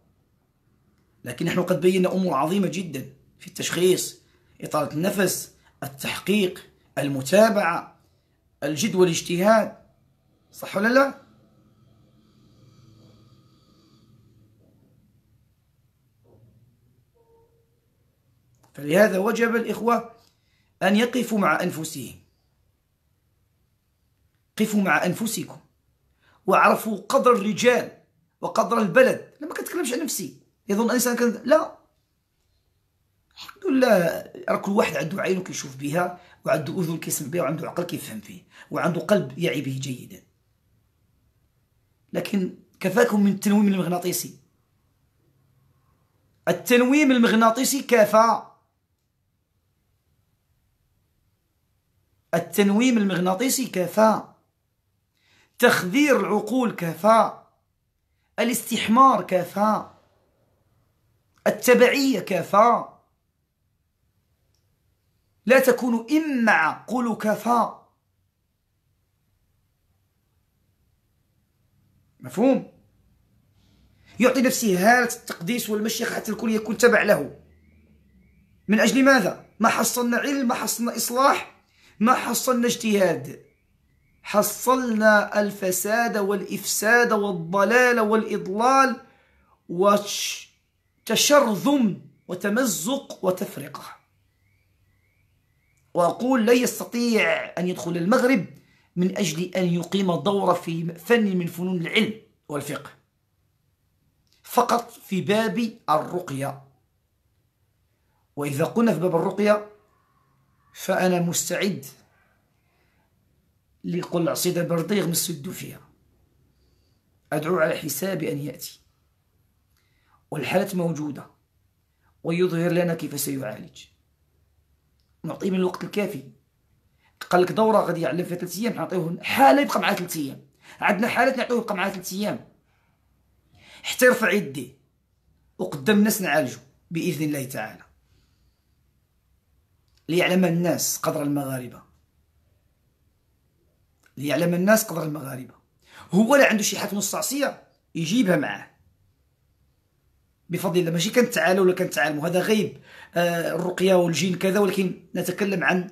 لكن نحن قد بينا أمور عظيمة جدا في التشخيص إطالة النفس التحقيق المتابعة الجد والاجتهاد صح ولا لا؟ فلهذا وجب الإخوة أن يقفوا مع أنفسهم قفوا مع أنفسكم وعرفوا قدر الرجال وقدر البلد أنا ما كنتكلمش عن نفسي يظن الإنسان كان لا الحمد لله راه كل واحد عنده عين كيشوف بها وعنده أذن كيسمع بها وعنده عقل كيفهم فيه وعنده قلب يعي به جيدا لكن كفاكم من التنويم المغناطيسي التنويم المغناطيسي كفى التنويم المغناطيسي كفى تخدير العقول كفى الاستحمار كفى التبعية كفى لا تكون إمع قولوا كفى مفهوم يعطي نفسه هالة التقديس والمشيخة حتى الكل يكون تبع له من أجل ماذا؟ ما حصلنا علم ما حصلنا إصلاح ما حصلنا اجتهاد حصلنا الفساد والإفساد والضلال والإضلال وتشرذم وتمزق وتفرقة وأقول لا يستطيع أن يدخل المغرب من أجل أن يقيم دورة في فن من فنون العلم والفقه فقط في باب الرقية وإذا قلنا في باب الرقية فأنا مستعد لقلع عصيدة برديغ مسد فيها أدعو على حساب أن يأتي والحالة موجودة ويظهر لنا كيف سيعالج نعطيه من الوقت الكافي قال لك دوره غادي يعلم فيها ثلاث ايام نعطيوه حاله يبقى معاه ثلاث ايام عندنا حالات نعطيوه يبقى معاه ثلاث ايام حتى يرفع يديه وقدام الناس نعالجه باذن الله تعالى ليعلم الناس قدر المغاربة ليعلم الناس قدر المغاربة هو لا عنده شي حفنه مستعصية يجيبها معاه بفضل الله ماشي تعالى ولا كنتعلموا هذا غيب آه الرقية والجين كذا ولكن نتكلم عن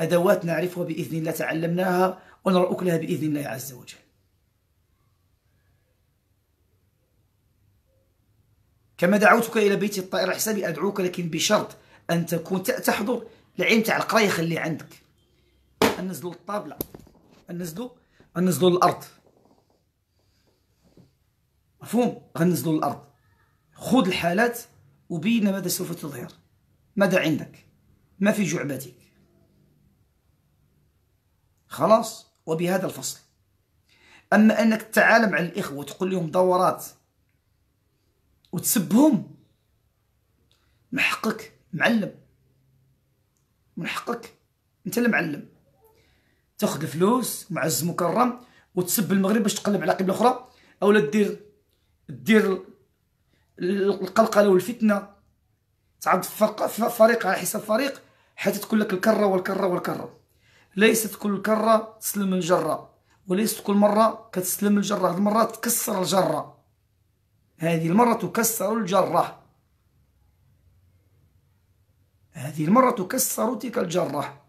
أدوات نعرفها بإذن الله تعلمناها ونرى أكلها بإذن الله عز وجل كما دعوتك إلى بيت الطائر حسابي أدعوك لكن بشرط أن تكون تحضر لعين تاع القرايه خليه عندك نزلوا الطابله نزلوا نزلوا للارض مفهوم غنزلوا للارض خذ الحالات وبين ماذا سوف تظهر ماذا عندك ما في جعبتك خلاص وبهذا الفصل اما انك تعالم على الاخوه وتقول لهم دورات وتسبهم من حقك معلم من حقك انت المعلم تاخذ الفلوس معز مكرم وتسب المغرب باش تقلب على قبله اخرى او لا دير دير القلقله والفتنه تعض فريق على حساب فريق حتى تكون لك الكره والكره والكره ليست كل كره تسلم من جره وليست كل مره كتسلم الجره هذه المره تكسر الجره هذه المره تكسر الجره هذه المرة تكسر تلك الجرة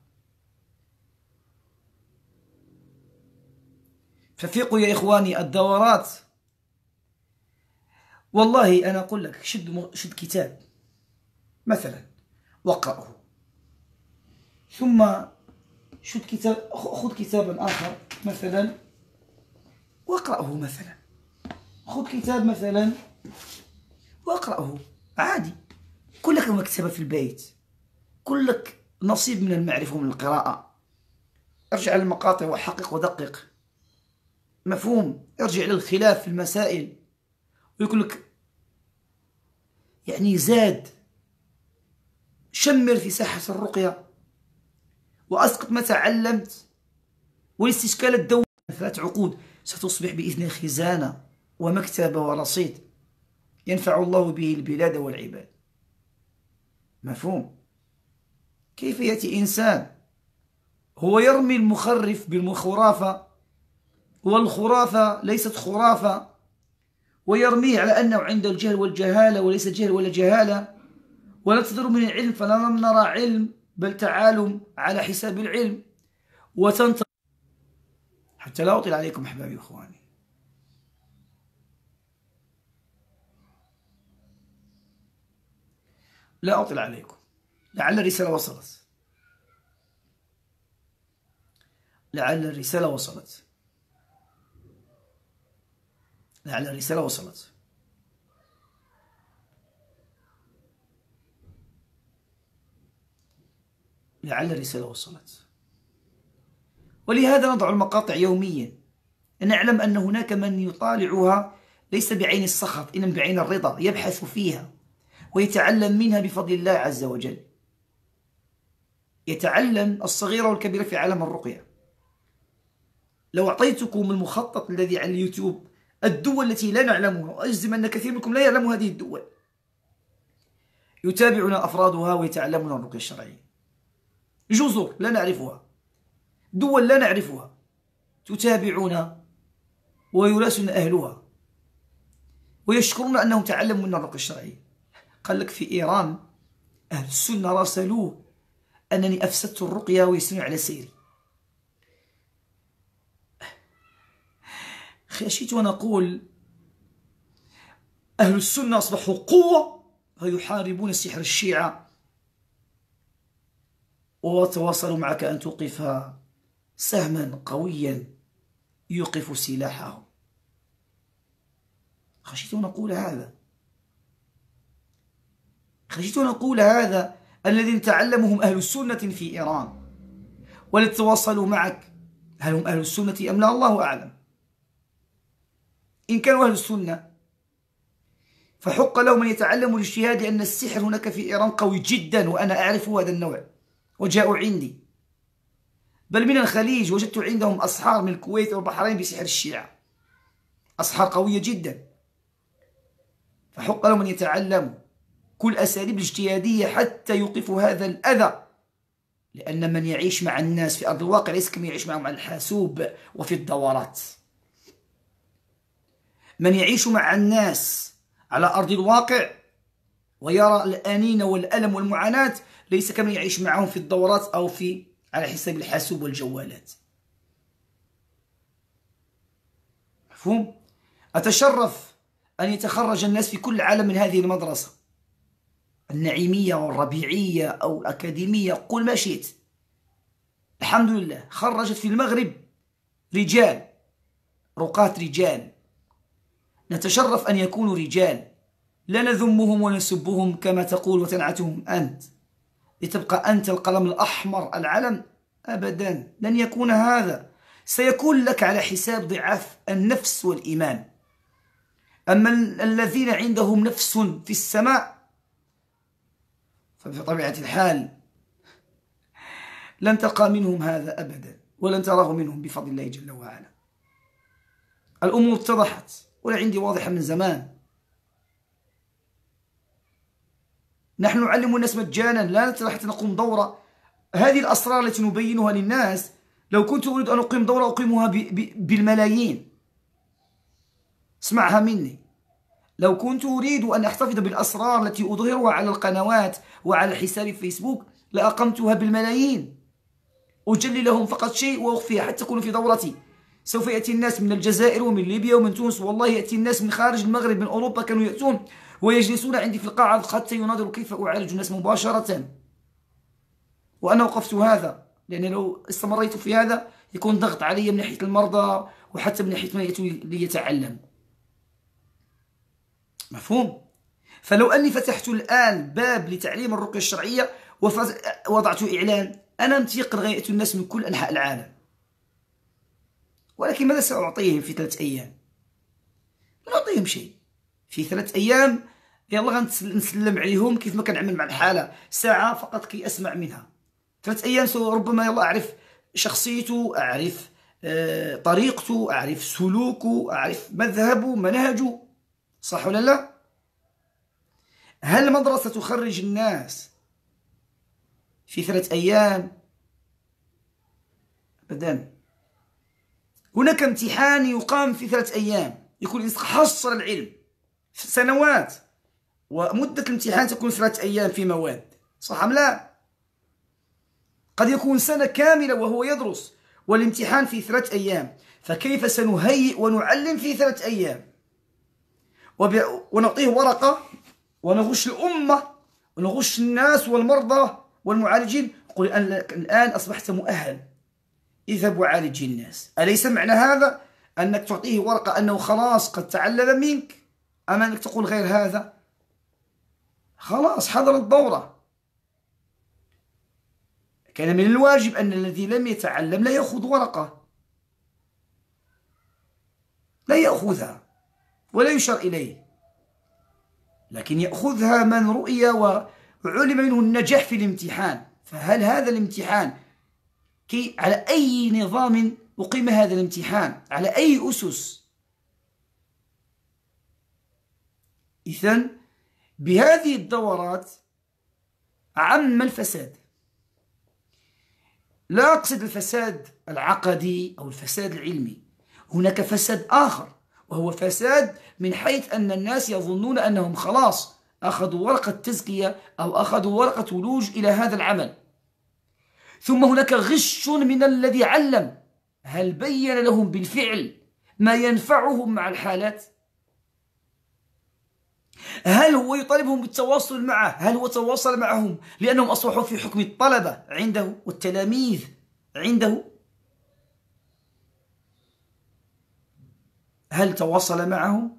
ففيقوا يا إخواني الدورات والله أنا أقول لك شد, شد كتاب مثلا واقرأه ثم شد كتاب خذ كتابا آخر مثلا واقرأه مثلا خذ كتاب مثلا واقرأه عادي كلك مكتبة في البيت كلك نصيب من المعرفة ومن القراءة ارجع للمقاطع وحقق ودقق مفهوم ارجع للخلاف في المسائل ويقول لك يعني زاد شمر في ساحة الرقية وأسقط ما تعلمت والاستشكال الدولة ثلاث عقود ستصبح بإذن خزانة ومكتبة ورصيد ينفع الله به البلاد والعباد مفهوم كيف يأتي إنسان هو يرمي المخرف بالخرافة والخرافة ليست خرافة ويرميه على أنه عند الجهل والجهالة وليس جهل ولا جهالة ولا تدر من العلم فلا نرى علم بل تعالم على حساب العلم وتنت حتى لا أطيل عليكم أحبابي وإخواني لا أطيل عليكم لعل الرسالة وصلت لعل الرسالة وصلت لعل الرسالة وصلت لعل الرسالة وصلت ولهذا نضع المقاطع يوميا نعلم أن هناك من يطالعها ليس بعين السخط إنما بعين الرضا يبحث فيها ويتعلم منها بفضل الله عز وجل يتعلم الصغيرة والكبيرة في عالم الرقية لو أعطيتكم المخطط الذي على اليوتيوب الدول التي لا نعلمها وأجزم أن كثير منكم لا يعلم هذه الدول يتابعنا أفرادها ويتعلمون الرقية الشرعية جزر لا نعرفها دول لا نعرفها تتابعنا ويراسلنا أهلها ويشكرون أنهم تعلموا من الرقية الشرعية قال لك في إيران أهل السنة راسلوه أنني أفسدت الرقية ويسير على سيري خشيت أن أقول أهل السنة أصبحوا قوة فيحاربون سحر الشيعة وتواصلوا معك أن توقف سهما قويا يوقف سلاحهم خشيت أن أقول هذا خشيت أن أقول هذا الذين تعلمهم أهل السنة في إيران ولتواصلوا معك هل هم أهل السنة أم لا الله أعلم إن كانوا أهل السنة فحق لهم أن يتعلموا الاجتهاد لأن السحر هناك في إيران قوي جدا وأنا أعرف هذا النوع وجاءوا عندي بل من الخليج وجدت عندهم أصحار من الكويت والبحرين بسحر الشيعة أصحار قوية جدا فحق لهم أن يتعلموا كل أساليب الاجتهادية حتى يوقفوا هذا الأذى لأن من يعيش مع الناس في أرض الواقع ليس كما يعيش معهم على الحاسوب وفي الدورات من يعيش مع الناس على أرض الواقع ويرى الأنين والألم والمعاناة ليس كمن يعيش معهم في الدورات أو في على حساب الحاسوب والجوالات مفهوم؟ أتشرف أن يتخرج الناس في كل العالم من هذه المدرسة النعيمية أو الربيعية أو الأكاديمية قل ما شئت الحمد لله خرجت في المغرب رجال رقاة رجال نتشرف أن يكونوا رجال لا نذمهم ونسبهم كما تقول وتنعتهم أنت لتبقى أنت القلم الأحمر العلم أبدا لن يكون هذا سيكون لك على حساب ضعاف النفس والإيمان أما الذين عندهم نفس في السماء طبيعة الحال لن تلقى منهم هذا أبدا ولن تراه منهم بفضل الله جل وعلا الأمور اتضحت ولا عندي واضحة من زمان نحن نعلم الناس مجانا لا حتى نقوم دورة هذه الأسرار التي نبينها للناس لو كنت أريد أن أقيم دورة أقيمها بالملايين اسمعها مني لو كنت أريد أن أحتفظ بالأسرار التي أظهرها على القنوات وعلى حساب فيسبوك لأقمتها بالملايين أجلي لهم فقط شيء وأخفيها حتى تكون في دورتي سوف يأتي الناس من الجزائر ومن ليبيا ومن تونس والله يأتي الناس من خارج المغرب من أوروبا كانوا يأتون ويجلسون عندي في القاعة حتى يناظروا كيف أعالج الناس مباشرة وأنا وقفت هذا لأن لو استمريت في هذا يكون ضغط علي من ناحية المرضى وحتى من ناحية من يأتي ليتعلم مفهوم فلو أني فتحت الآن باب لتعليم الرقية الشرعية ووضعت إعلان أنا متيقن غيأتي الناس من كل أنحاء العالم ولكن ماذا سأعطيهم في ثلاثة أيام لا أعطيهم شيء في ثلاثة أيام يلا غنسلم عليهم كيف ما كنعمل مع الحالة ساعة فقط كي أسمع منها ثلاثة أيام ربما يلا أعرف شخصيته أعرف آه، طريقته أعرف سلوكه أعرف مذهبه منهجه صح ولا لا هل المدرسة تخرج الناس في ثلاث أيام أبدا هناك امتحان يقام في ثلاث أيام يكون الإنسان حصل العلم في سنوات ومدة الامتحان تكون ثلاث أيام في مواد صح أم لا قد يكون سنة كاملة وهو يدرس والامتحان في ثلاث أيام فكيف سنهيئ ونعلم في ثلاث أيام ونعطيه ورقة ونغش الأمة ونغش الناس والمرضى والمعالجين قل الآن أصبحت مؤهل اذهب وعالج الناس أليس معنى هذا أنك تعطيه ورقة أنه خلاص قد تعلم منك أما أنك تقول غير هذا خلاص حضر الدورة كان من الواجب أن الذي لم يتعلم لا يأخذ ورقة لا يأخذها ولا يشار إليه لكن يأخذها من رؤي وعلم منه النجاح في الامتحان فهل هذا الامتحان كي على أي نظام أقيم هذا الامتحان على أي أسس إذن بهذه الدورات عم الفساد لا أقصد الفساد العقدي أو الفساد العلمي هناك فساد آخر وهو فساد من حيث أن الناس يظنون أنهم خلاص أخذوا ورقة تزكية أو أخذوا ورقة ولوج إلى هذا العمل ثم هناك غش من الذي علم هل بين لهم بالفعل ما ينفعهم مع الحالات هل هو يطالبهم بالتواصل معه هل هو تواصل معهم لأنهم أصبحوا في حكم الطلبة عنده والتلاميذ عنده هل تواصل معه؟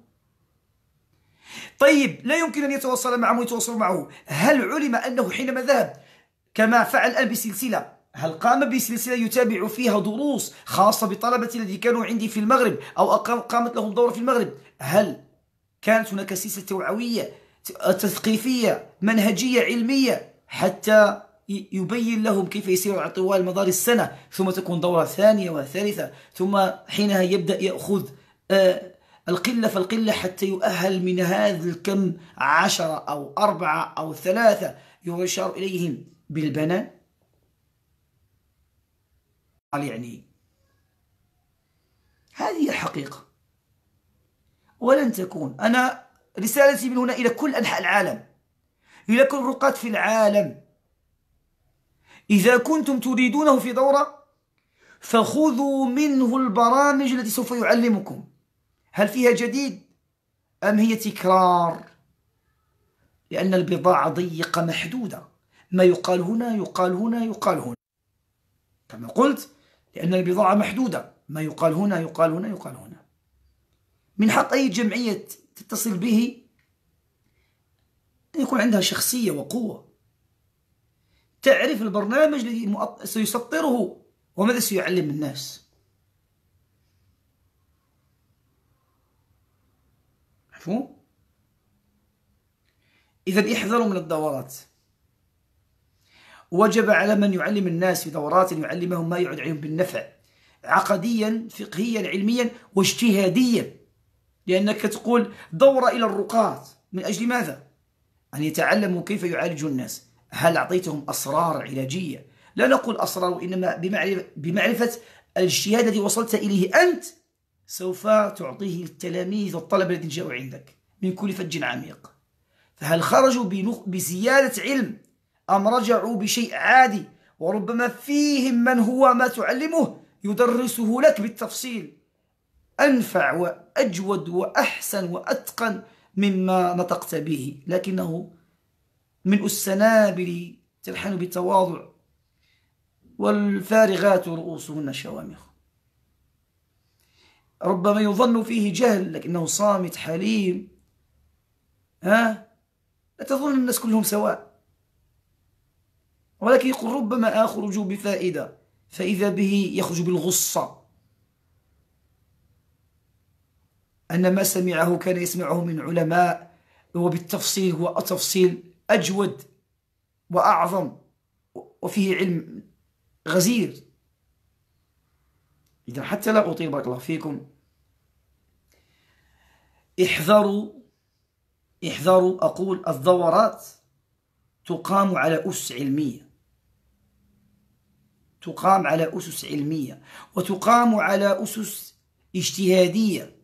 طيب لا يمكن أن يتواصل معه يتواصل معه هل علم أنه حينما ذهب كما فعل الآن بسلسلة هل قام بسلسلة يتابع فيها دروس خاصة بطلبة الذي كانوا عندي في المغرب أو قامت لهم دورة في المغرب هل كانت هناك سلسلة توعوية تثقيفية منهجية علمية حتى يبين لهم كيف يسير على طوال مدار السنة ثم تكون دورة ثانية وثالثة ثم حينها يبدأ يأخذ آه، القلة فالقلة حتى يؤهل من هذا الكم عشرة أو أربعة أو ثلاثة يشار إليهم بالبنان قال يعني هذه الحقيقة ولن تكون أنا رسالتي من هنا إلى كل أنحاء العالم إلى كل رقاة في العالم إذا كنتم تريدونه في دورة فخذوا منه البرامج التي سوف يعلمكم هل فيها جديد أم هي تكرار لأن البضاعة ضيقة محدودة ما يقال هنا يقال هنا يقال هنا كما قلت لأن البضاعة محدودة ما يقال هنا يقال هنا يقال هنا من حق أي جمعية تتصل به أن يكون عندها شخصية وقوة تعرف البرنامج الذي سيسطره وماذا سيعلم الناس مفهوم اذا احذروا من الدورات وجب على من يعلم الناس في دورات يعلمهم ما يعود عليهم بالنفع عقديا فقهيا علميا واجتهاديا لأنك تقول دورة إلى الرقاة من أجل ماذا؟ أن يتعلموا كيف يعالجوا الناس هل أعطيتهم أسرار علاجية؟ لا نقول أسرار وانما بمعرفة الاجتهاد الذي وصلت إليه أنت سوف تعطيه التلاميذ والطلبة الذين جاءوا عندك من كل فج عميق فهل خرجوا بزيادة علم أم رجعوا بشيء عادي وربما فيهم من هو ما تعلمه يدرسه لك بالتفصيل أنفع وأجود وأحسن وأتقن مما نطقت به لكنه من السنابل تلحن بالتواضع والفارغات رؤوسهن شوامخ ربما يظن فيه جهل لكنه صامت حليم ها لا تظن الناس كلهم سواء ولكن يقول ربما أخرج بفائدة فإذا به يخرج بالغصة أن ما سمعه كان يسمعه من علماء وبالتفصيل هو التفصيل أجود وأعظم وفيه علم غزير إذا حتى لا أطيل بارك الله فيكم احذروا احذروا أقول الدورات تقام على أسس علمية تقام على أسس علمية وتقام على أسس اجتهادية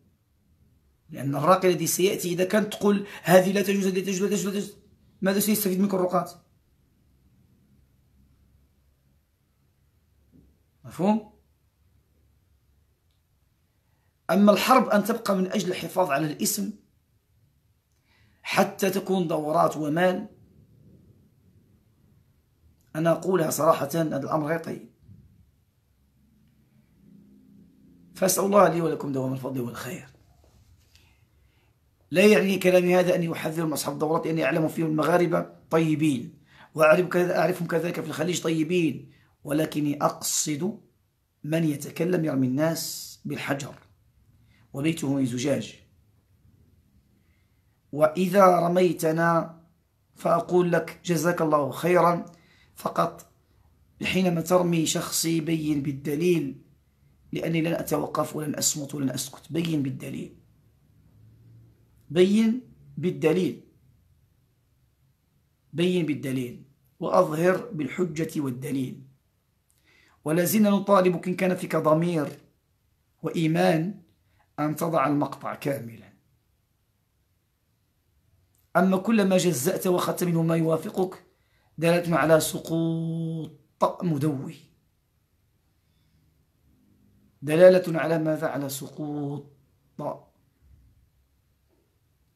لأن الراقي الذي سيأتي إذا كانت تقول هذه لا تجوز هذه تجوز لا تجوز, لا تجوز ماذا سيستفيد منك الرقاة؟ مفهوم؟ أما الحرب أن تبقى من أجل الحفاظ على الاسم حتى تكون دورات ومال أنا أقولها صراحة هذا الأمر غير طيب فأسأل الله لي ولكم دوام الفضل والخير لا يعني كلامي هذا يحذر من أصحاب الدورات أن أعلم فيهم المغاربة طيبين وأعرفهم كذلك في الخليج طيبين ولكني أقصد من يتكلم يرمي الناس بالحجر وبيته من زجاج وإذا رميتنا فأقول لك جزاك الله خيرا فقط حينما ترمي شخصي بين بالدليل لأني لن أتوقف ولن أصمت ولن أسكت بين بالدليل بين بالدليل بين بالدليل وأظهر بالحجة والدليل ولازلنا نطالبك إن كان فيك ضمير وإيمان أن تضع المقطع كاملا أما كلما جزأت وأخذت منه ما يوافقك دلتنا على سقوط مدوي دلالة على ماذا؟ على سقوط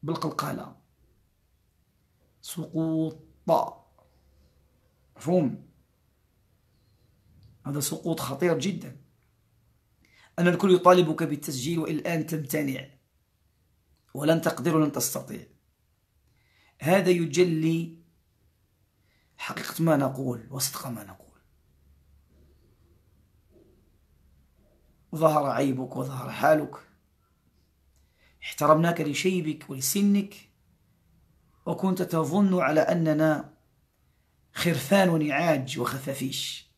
بالقلقالة سقوط مفهوم هذا سقوط خطير جدا أن الكل يطالبك بالتسجيل والآن الآن تمتنع ولن تقدر ولن تستطيع هذا يجلي حقيقة ما نقول وصدق ما نقول ظهر عيبك وظهر حالك احترمناك لشيبك ولسنك وكنت تظن على أننا خرفان ونعاج وخفافيش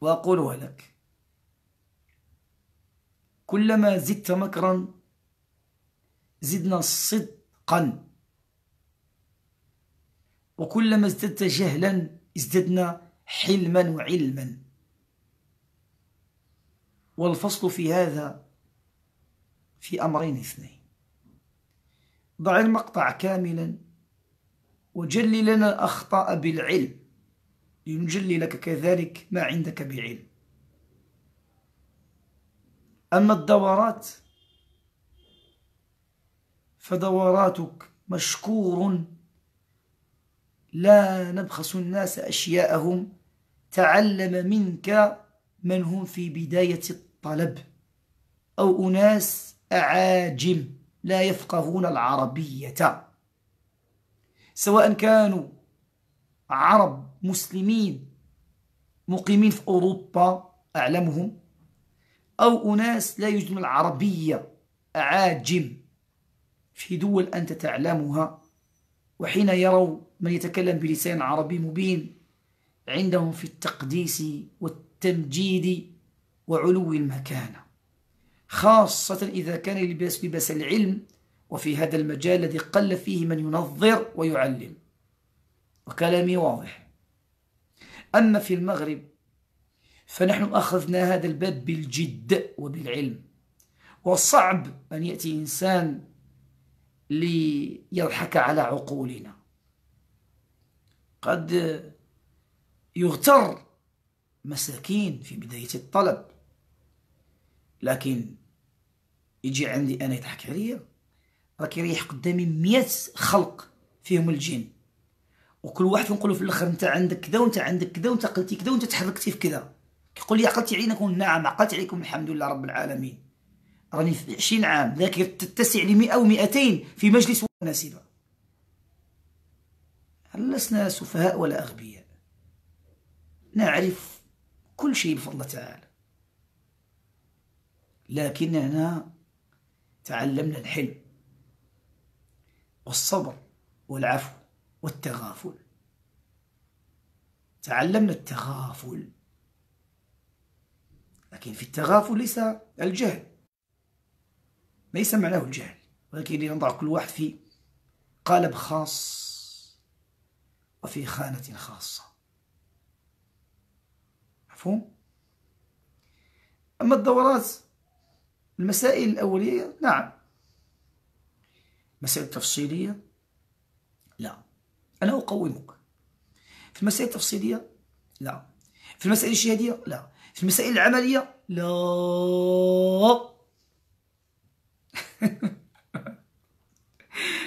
وأقولها لك كلما زدت مكرا زدنا صدقا وكلما ازددت جهلا ازددنا حلما وعلما والفصل في هذا في أمرين اثنين ضع المقطع كاملا وجل لنا الأخطاء بالعلم ينجلي لك كذلك ما عندك بعلم أما الدورات فدوراتك مشكور لا نبخس الناس أشياءهم تعلم منك من هم في بداية الطلب أو أناس أعاجم لا يفقهون العربية سواء كانوا عرب مسلمين مقيمين في أوروبا أعلمهم أو أناس لا يجدون العربية أعاجم في دول أنت تعلمها وحين يروا من يتكلم بلسان عربي مبين عندهم في التقديس والتمجيد وعلو المكانة خاصة إذا كان لباس لباس العلم وفي هذا المجال الذي قل فيه من ينظر ويعلم وكلامي واضح أما في المغرب فنحن أخذنا هذا الباب بالجد وبالعلم وصعب أن يأتي إنسان ليضحك على عقولنا قد يغتر مساكين في بداية الطلب لكن يجي عندي أنا يضحك عليا راه كيريح قدامي مئة خلق فيهم الجن وكل واحد كنقولو في الاخر انت عندك كذا وانت عندك كذا وانت قلتي كذا وانت تحركتي في كذا كيقول لي عقلتي علينا نعم عقلت عليكم الحمد لله رب العالمين راني في 20 عام ذاكر تتسع ل 100 و200 في مجلس وناسبة لسنا سفهاء ولا أغبياء نعرف كل شيء بفضل الله تعالى لكننا تعلمنا الحلم والصبر والعفو والتغافل تعلمنا التغافل لكن في التغافل ليس الجهل ليس معناه الجهل ولكن لنضع كل واحد في قالب خاص وفي خانة خاصة مفهوم؟ أما الدورات المسائل الأولية نعم مسائل تفصيلية أنا أقومك في المسائل التفصيلية لا في المسائل الشهادية لا في المسائل العملية لا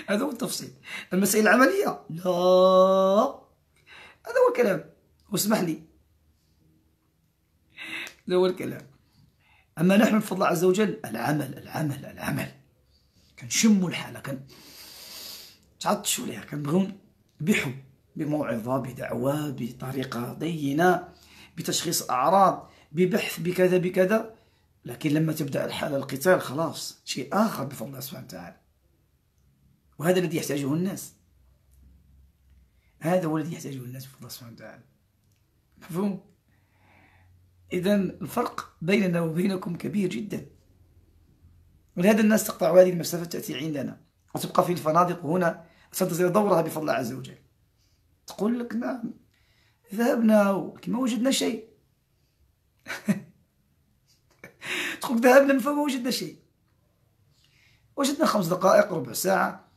هذا هو التفصيل المسائل العملية لا هذا هو الكلام واسمح لي هذا هو الكلام أما نحن بفضل الله عز وجل العمل العمل العمل كنشموا الحالة كن تعطشوا ليها كنبغيو بحب بموعظة بدعوة بطريقة دينة بتشخيص أعراض ببحث بكذا بكذا لكن لما تبدأ الحالة القتال خلاص شيء آخر بفضل الله سبحانه وتعالى وهذا الذي يحتاجه الناس هذا هو الذي يحتاجه الناس بفضل الله سبحانه وتعالى مفهوم؟ إذا الفرق بيننا وبينكم كبير جدا ولهذا الناس تقطع هذه المسافة تأتي عندنا وتبقى في الفنادق هنا ستصير دورها بفضل الله عز وجل تقول لك نعم ذهبنا وكما وجدنا شيء تقول ذهبنا فما وجدنا شيء وجدنا خمس دقائق ربع ساعة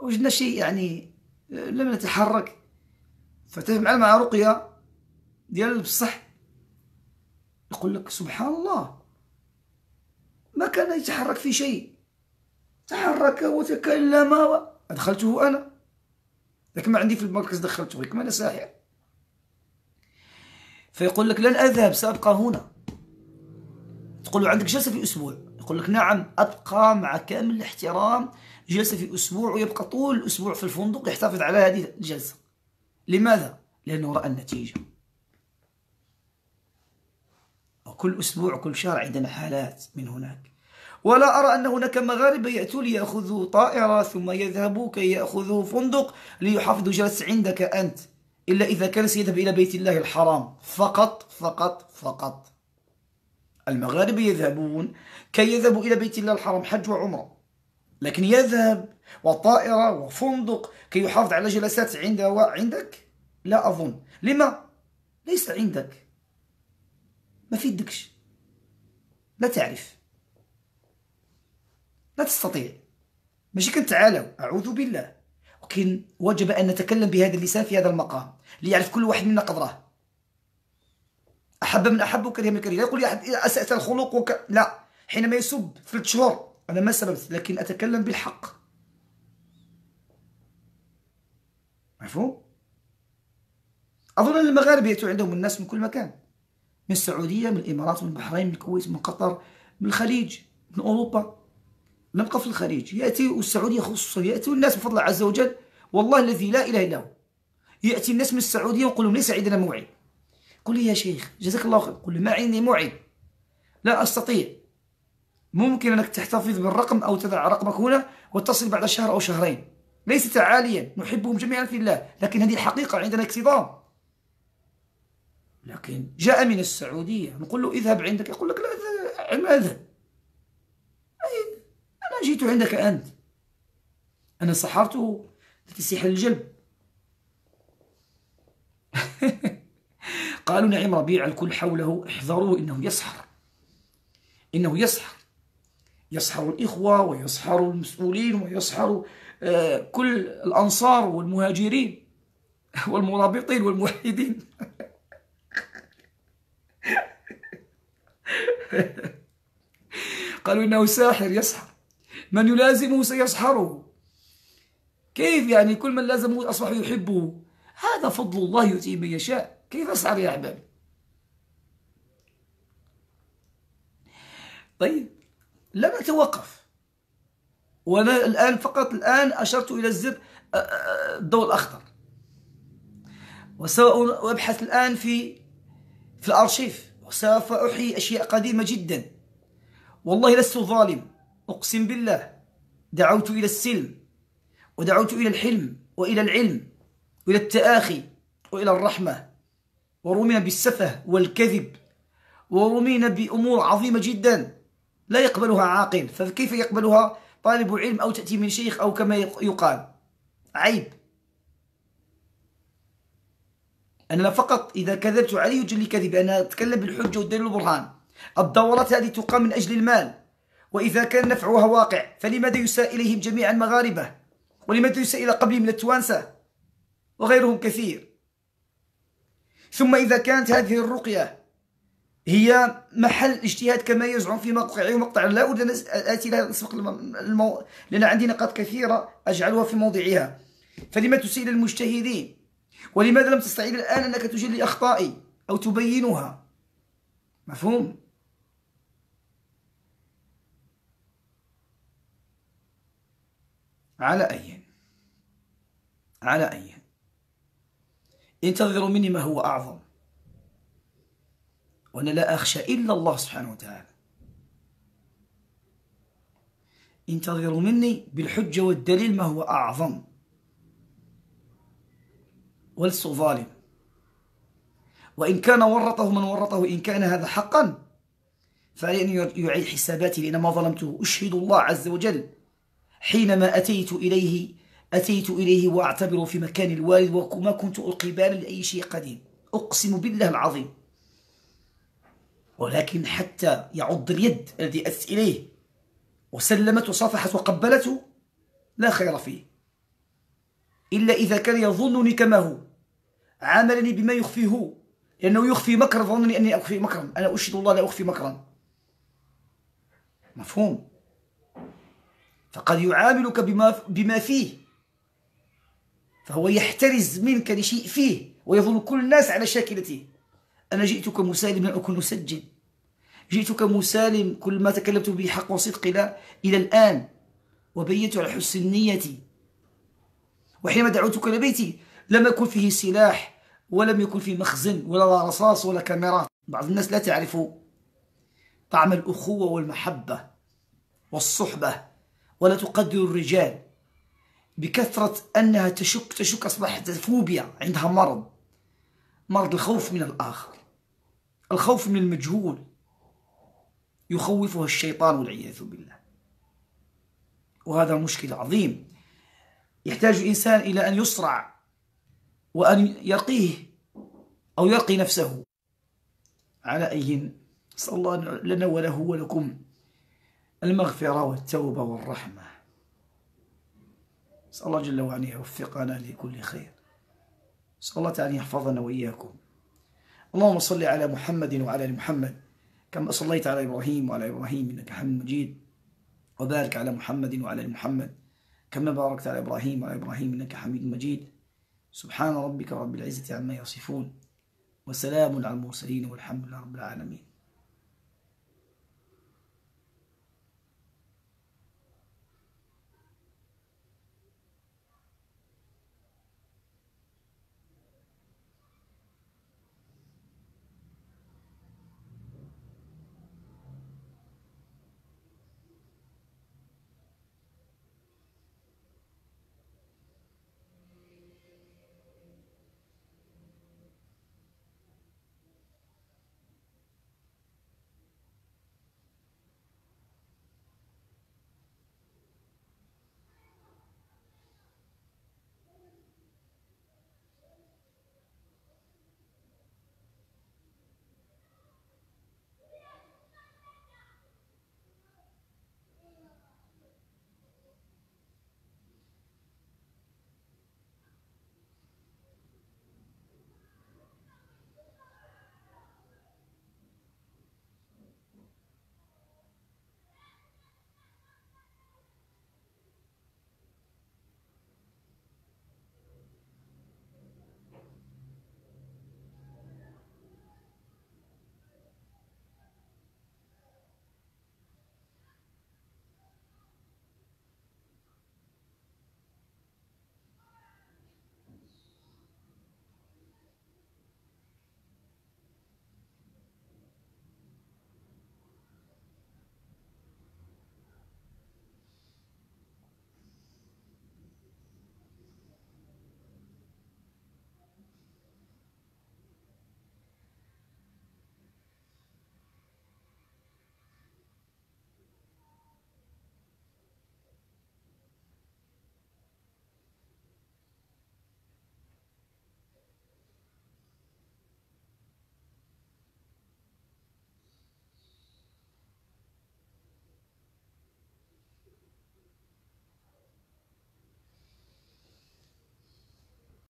وجدنا شيء يعني آه، لم نتحرك فتجمع مع رقية ديال بصح يقول لك سبحان الله ما كان يتحرك في شيء تحرك وتكلم و... أدخلته أنا لك ما عندي في المركز دخلته غير كما أنا ساحر فيقول لك لن أذهب سأبقى هنا تقول له عندك جلسة في أسبوع يقول لك نعم أبقى مع كامل الاحترام جلسة في أسبوع ويبقى طول الأسبوع في الفندق يحتفظ على هذه الجلسة لماذا؟ لأنه رأى النتيجة وكل أسبوع كل شهر عندنا حالات من هناك ولا أرى أن هناك مغاربة يأتوا ليأخذوا طائرة ثم يذهبوا كي يأخذوا فندق ليحافظوا جلس عندك أنت إلا إذا كان سيذهب إلى بيت الله الحرام فقط فقط فقط المغاربة يذهبون كي يذهبوا إلى بيت الله الحرام حج وعمرة لكن يذهب وطائرة وفندق كي يحافظ على جلسات عنده وعندك لا أظن لما؟ ليس عندك ما في لا تعرف لا تستطيع ماشي كنتعالوا اعوذ بالله ولكن وجب ان نتكلم بهذا اللسان في هذا المقام ليعرف كل واحد منا قدره احب من احب وكره من كره لا يقول اسات الخلق وك... لا حينما يسب ثلاث شهور انا ما سببت لكن اتكلم بالحق مفهوم اظن المغاربه ياتوا عندهم الناس من كل مكان من السعوديه من الامارات من البحرين من الكويت من قطر من الخليج من اوروبا نبقى في الخليج يأتي والسعودية خصوصا يأتي الناس بفضل الله عز وجل والله الذي لا إله إلا هو يأتي الناس من السعودية ويقول لهم ليس عندنا موعد قل لي يا شيخ جزاك الله خير قل لي ما عندي موعد لا أستطيع ممكن أنك تحتفظ بالرقم أو تضع رقمك هنا وتصل بعد شهر أو شهرين ليس تعاليا نحبهم جميعا في الله لكن هذه الحقيقة عندنا اكتظام لكن جاء من السعودية نقول له اذهب عندك يقول لك لا أذهب جئت عندك أنت أنا سحرته لتسيح الجلب قالوا نعم ربيع الكل حوله احذروا إنه يسحر إنه يسحر يسحر الإخوة ويسحر المسؤولين ويسحر آه، كل الأنصار والمهاجرين والمرابطين والموحدين قالوا إنه ساحر يسحر من يلازمه سيسحره كيف يعني كل من لازمه أصبح يحبه هذا فضل الله يؤتيه من يشاء كيف أسعر يا أحبابي طيب لم أتوقف وأنا الآن فقط الآن أشرت إلى الزر آه، آه، الضوء الأخضر وسوف أبحث الآن في في الأرشيف وسوف أحيي أشياء قديمة جدا والله لست ظالم أقسم بالله دعوت إلى السلم ودعوت إلى الحلم وإلى العلم وإلى التآخي وإلى الرحمة ورمينا بالسفه والكذب ورمينا بأمور عظيمة جدا لا يقبلها عاقل فكيف يقبلها طالب علم أو تأتي من شيخ أو كما يقال عيب أنا فقط إذا كذبت عليه يجري كذب أنا أتكلم بالحجة والدليل والبرهان الدورات هذه تقام من أجل المال وإذا كان نفعها واقع فلماذا يساء إليهم جميعا مغاربة ولماذا يساء إلى قبل من التوانسة وغيرهم كثير ثم إذا كانت هذه الرقية هي محل اجتهاد كما يزعم في موقعه ومقطع لا أريد أن آتي لها سبق المو... لأن عندي نقاط كثيرة أجعلها في موضعها فلما تسيل إلى المجتهدين ولماذا لم تستعيد الآن أنك تجلي أخطائي أو تبينها مفهوم على أي على أي انتظروا مني ما هو أعظم وأنا لا أخشى إلا الله سبحانه وتعالى انتظروا مني بالحجة والدليل ما هو أعظم ولست ظالم وإن كان ورطه من ورطه إن كان هذا حقا فعلي أن يعيد حساباتي لأن ما ظلمته أشهد الله عز وجل حينما أتيت إليه أتيت إليه وأعتبر في مكان الوالد وما كنت ألقي بالا لأي شيء قديم أقسم بالله العظيم ولكن حتى يعض اليد الذي أتت إليه وسلمت وصافحت وقبلته لا خير فيه إلا إذا كان يظنني كما هو عاملني بما يخفيه لأنه يخفي مكر ظنني أني أخفي مكرا أنا أشهد الله لا أخفي مكرا مفهوم فقد يعاملك بما, بما فيه فهو يحترز منك لشيء فيه ويظن كل الناس على شاكلته أنا جئتك مسالم لن أكون مسجل جئتك مسالم كل ما تكلمت به حق وصدق لا إلى الآن وبيت على حسن نيتي وحينما دعوتك لبيتي لم يكن فيه سلاح ولم يكن فيه مخزن ولا رصاص ولا كاميرات بعض الناس لا تعرف طعم الأخوة والمحبة والصحبة ولا تقدر الرجال بكثرة أنها تشك تشك أصبحت فوبيا عندها مرض مرض الخوف من الآخر الخوف من المجهول يخوفها الشيطان والعياذ بالله وهذا مشكل عظيم يحتاج الإنسان إلى أن يسرع وأن يرقيه أو يرقي نفسه على أي نسأل الله لنا وله ولكم المغفرة والتوبة والرحمة نسأل الله جل وعلا يوفقنا لكل خير نسأل الله تعالى أن يحفظنا وإياكم اللهم صل على محمد وعلى آل محمد كما صليت على إبراهيم وعلى إبراهيم إنك حميد مجيد وبارك على محمد وعلى آل محمد كما باركت على إبراهيم وعلى إبراهيم إنك حميد مجيد سبحان ربك رب العزة عما يصفون وسلام على المرسلين والحمد لله رب العالمين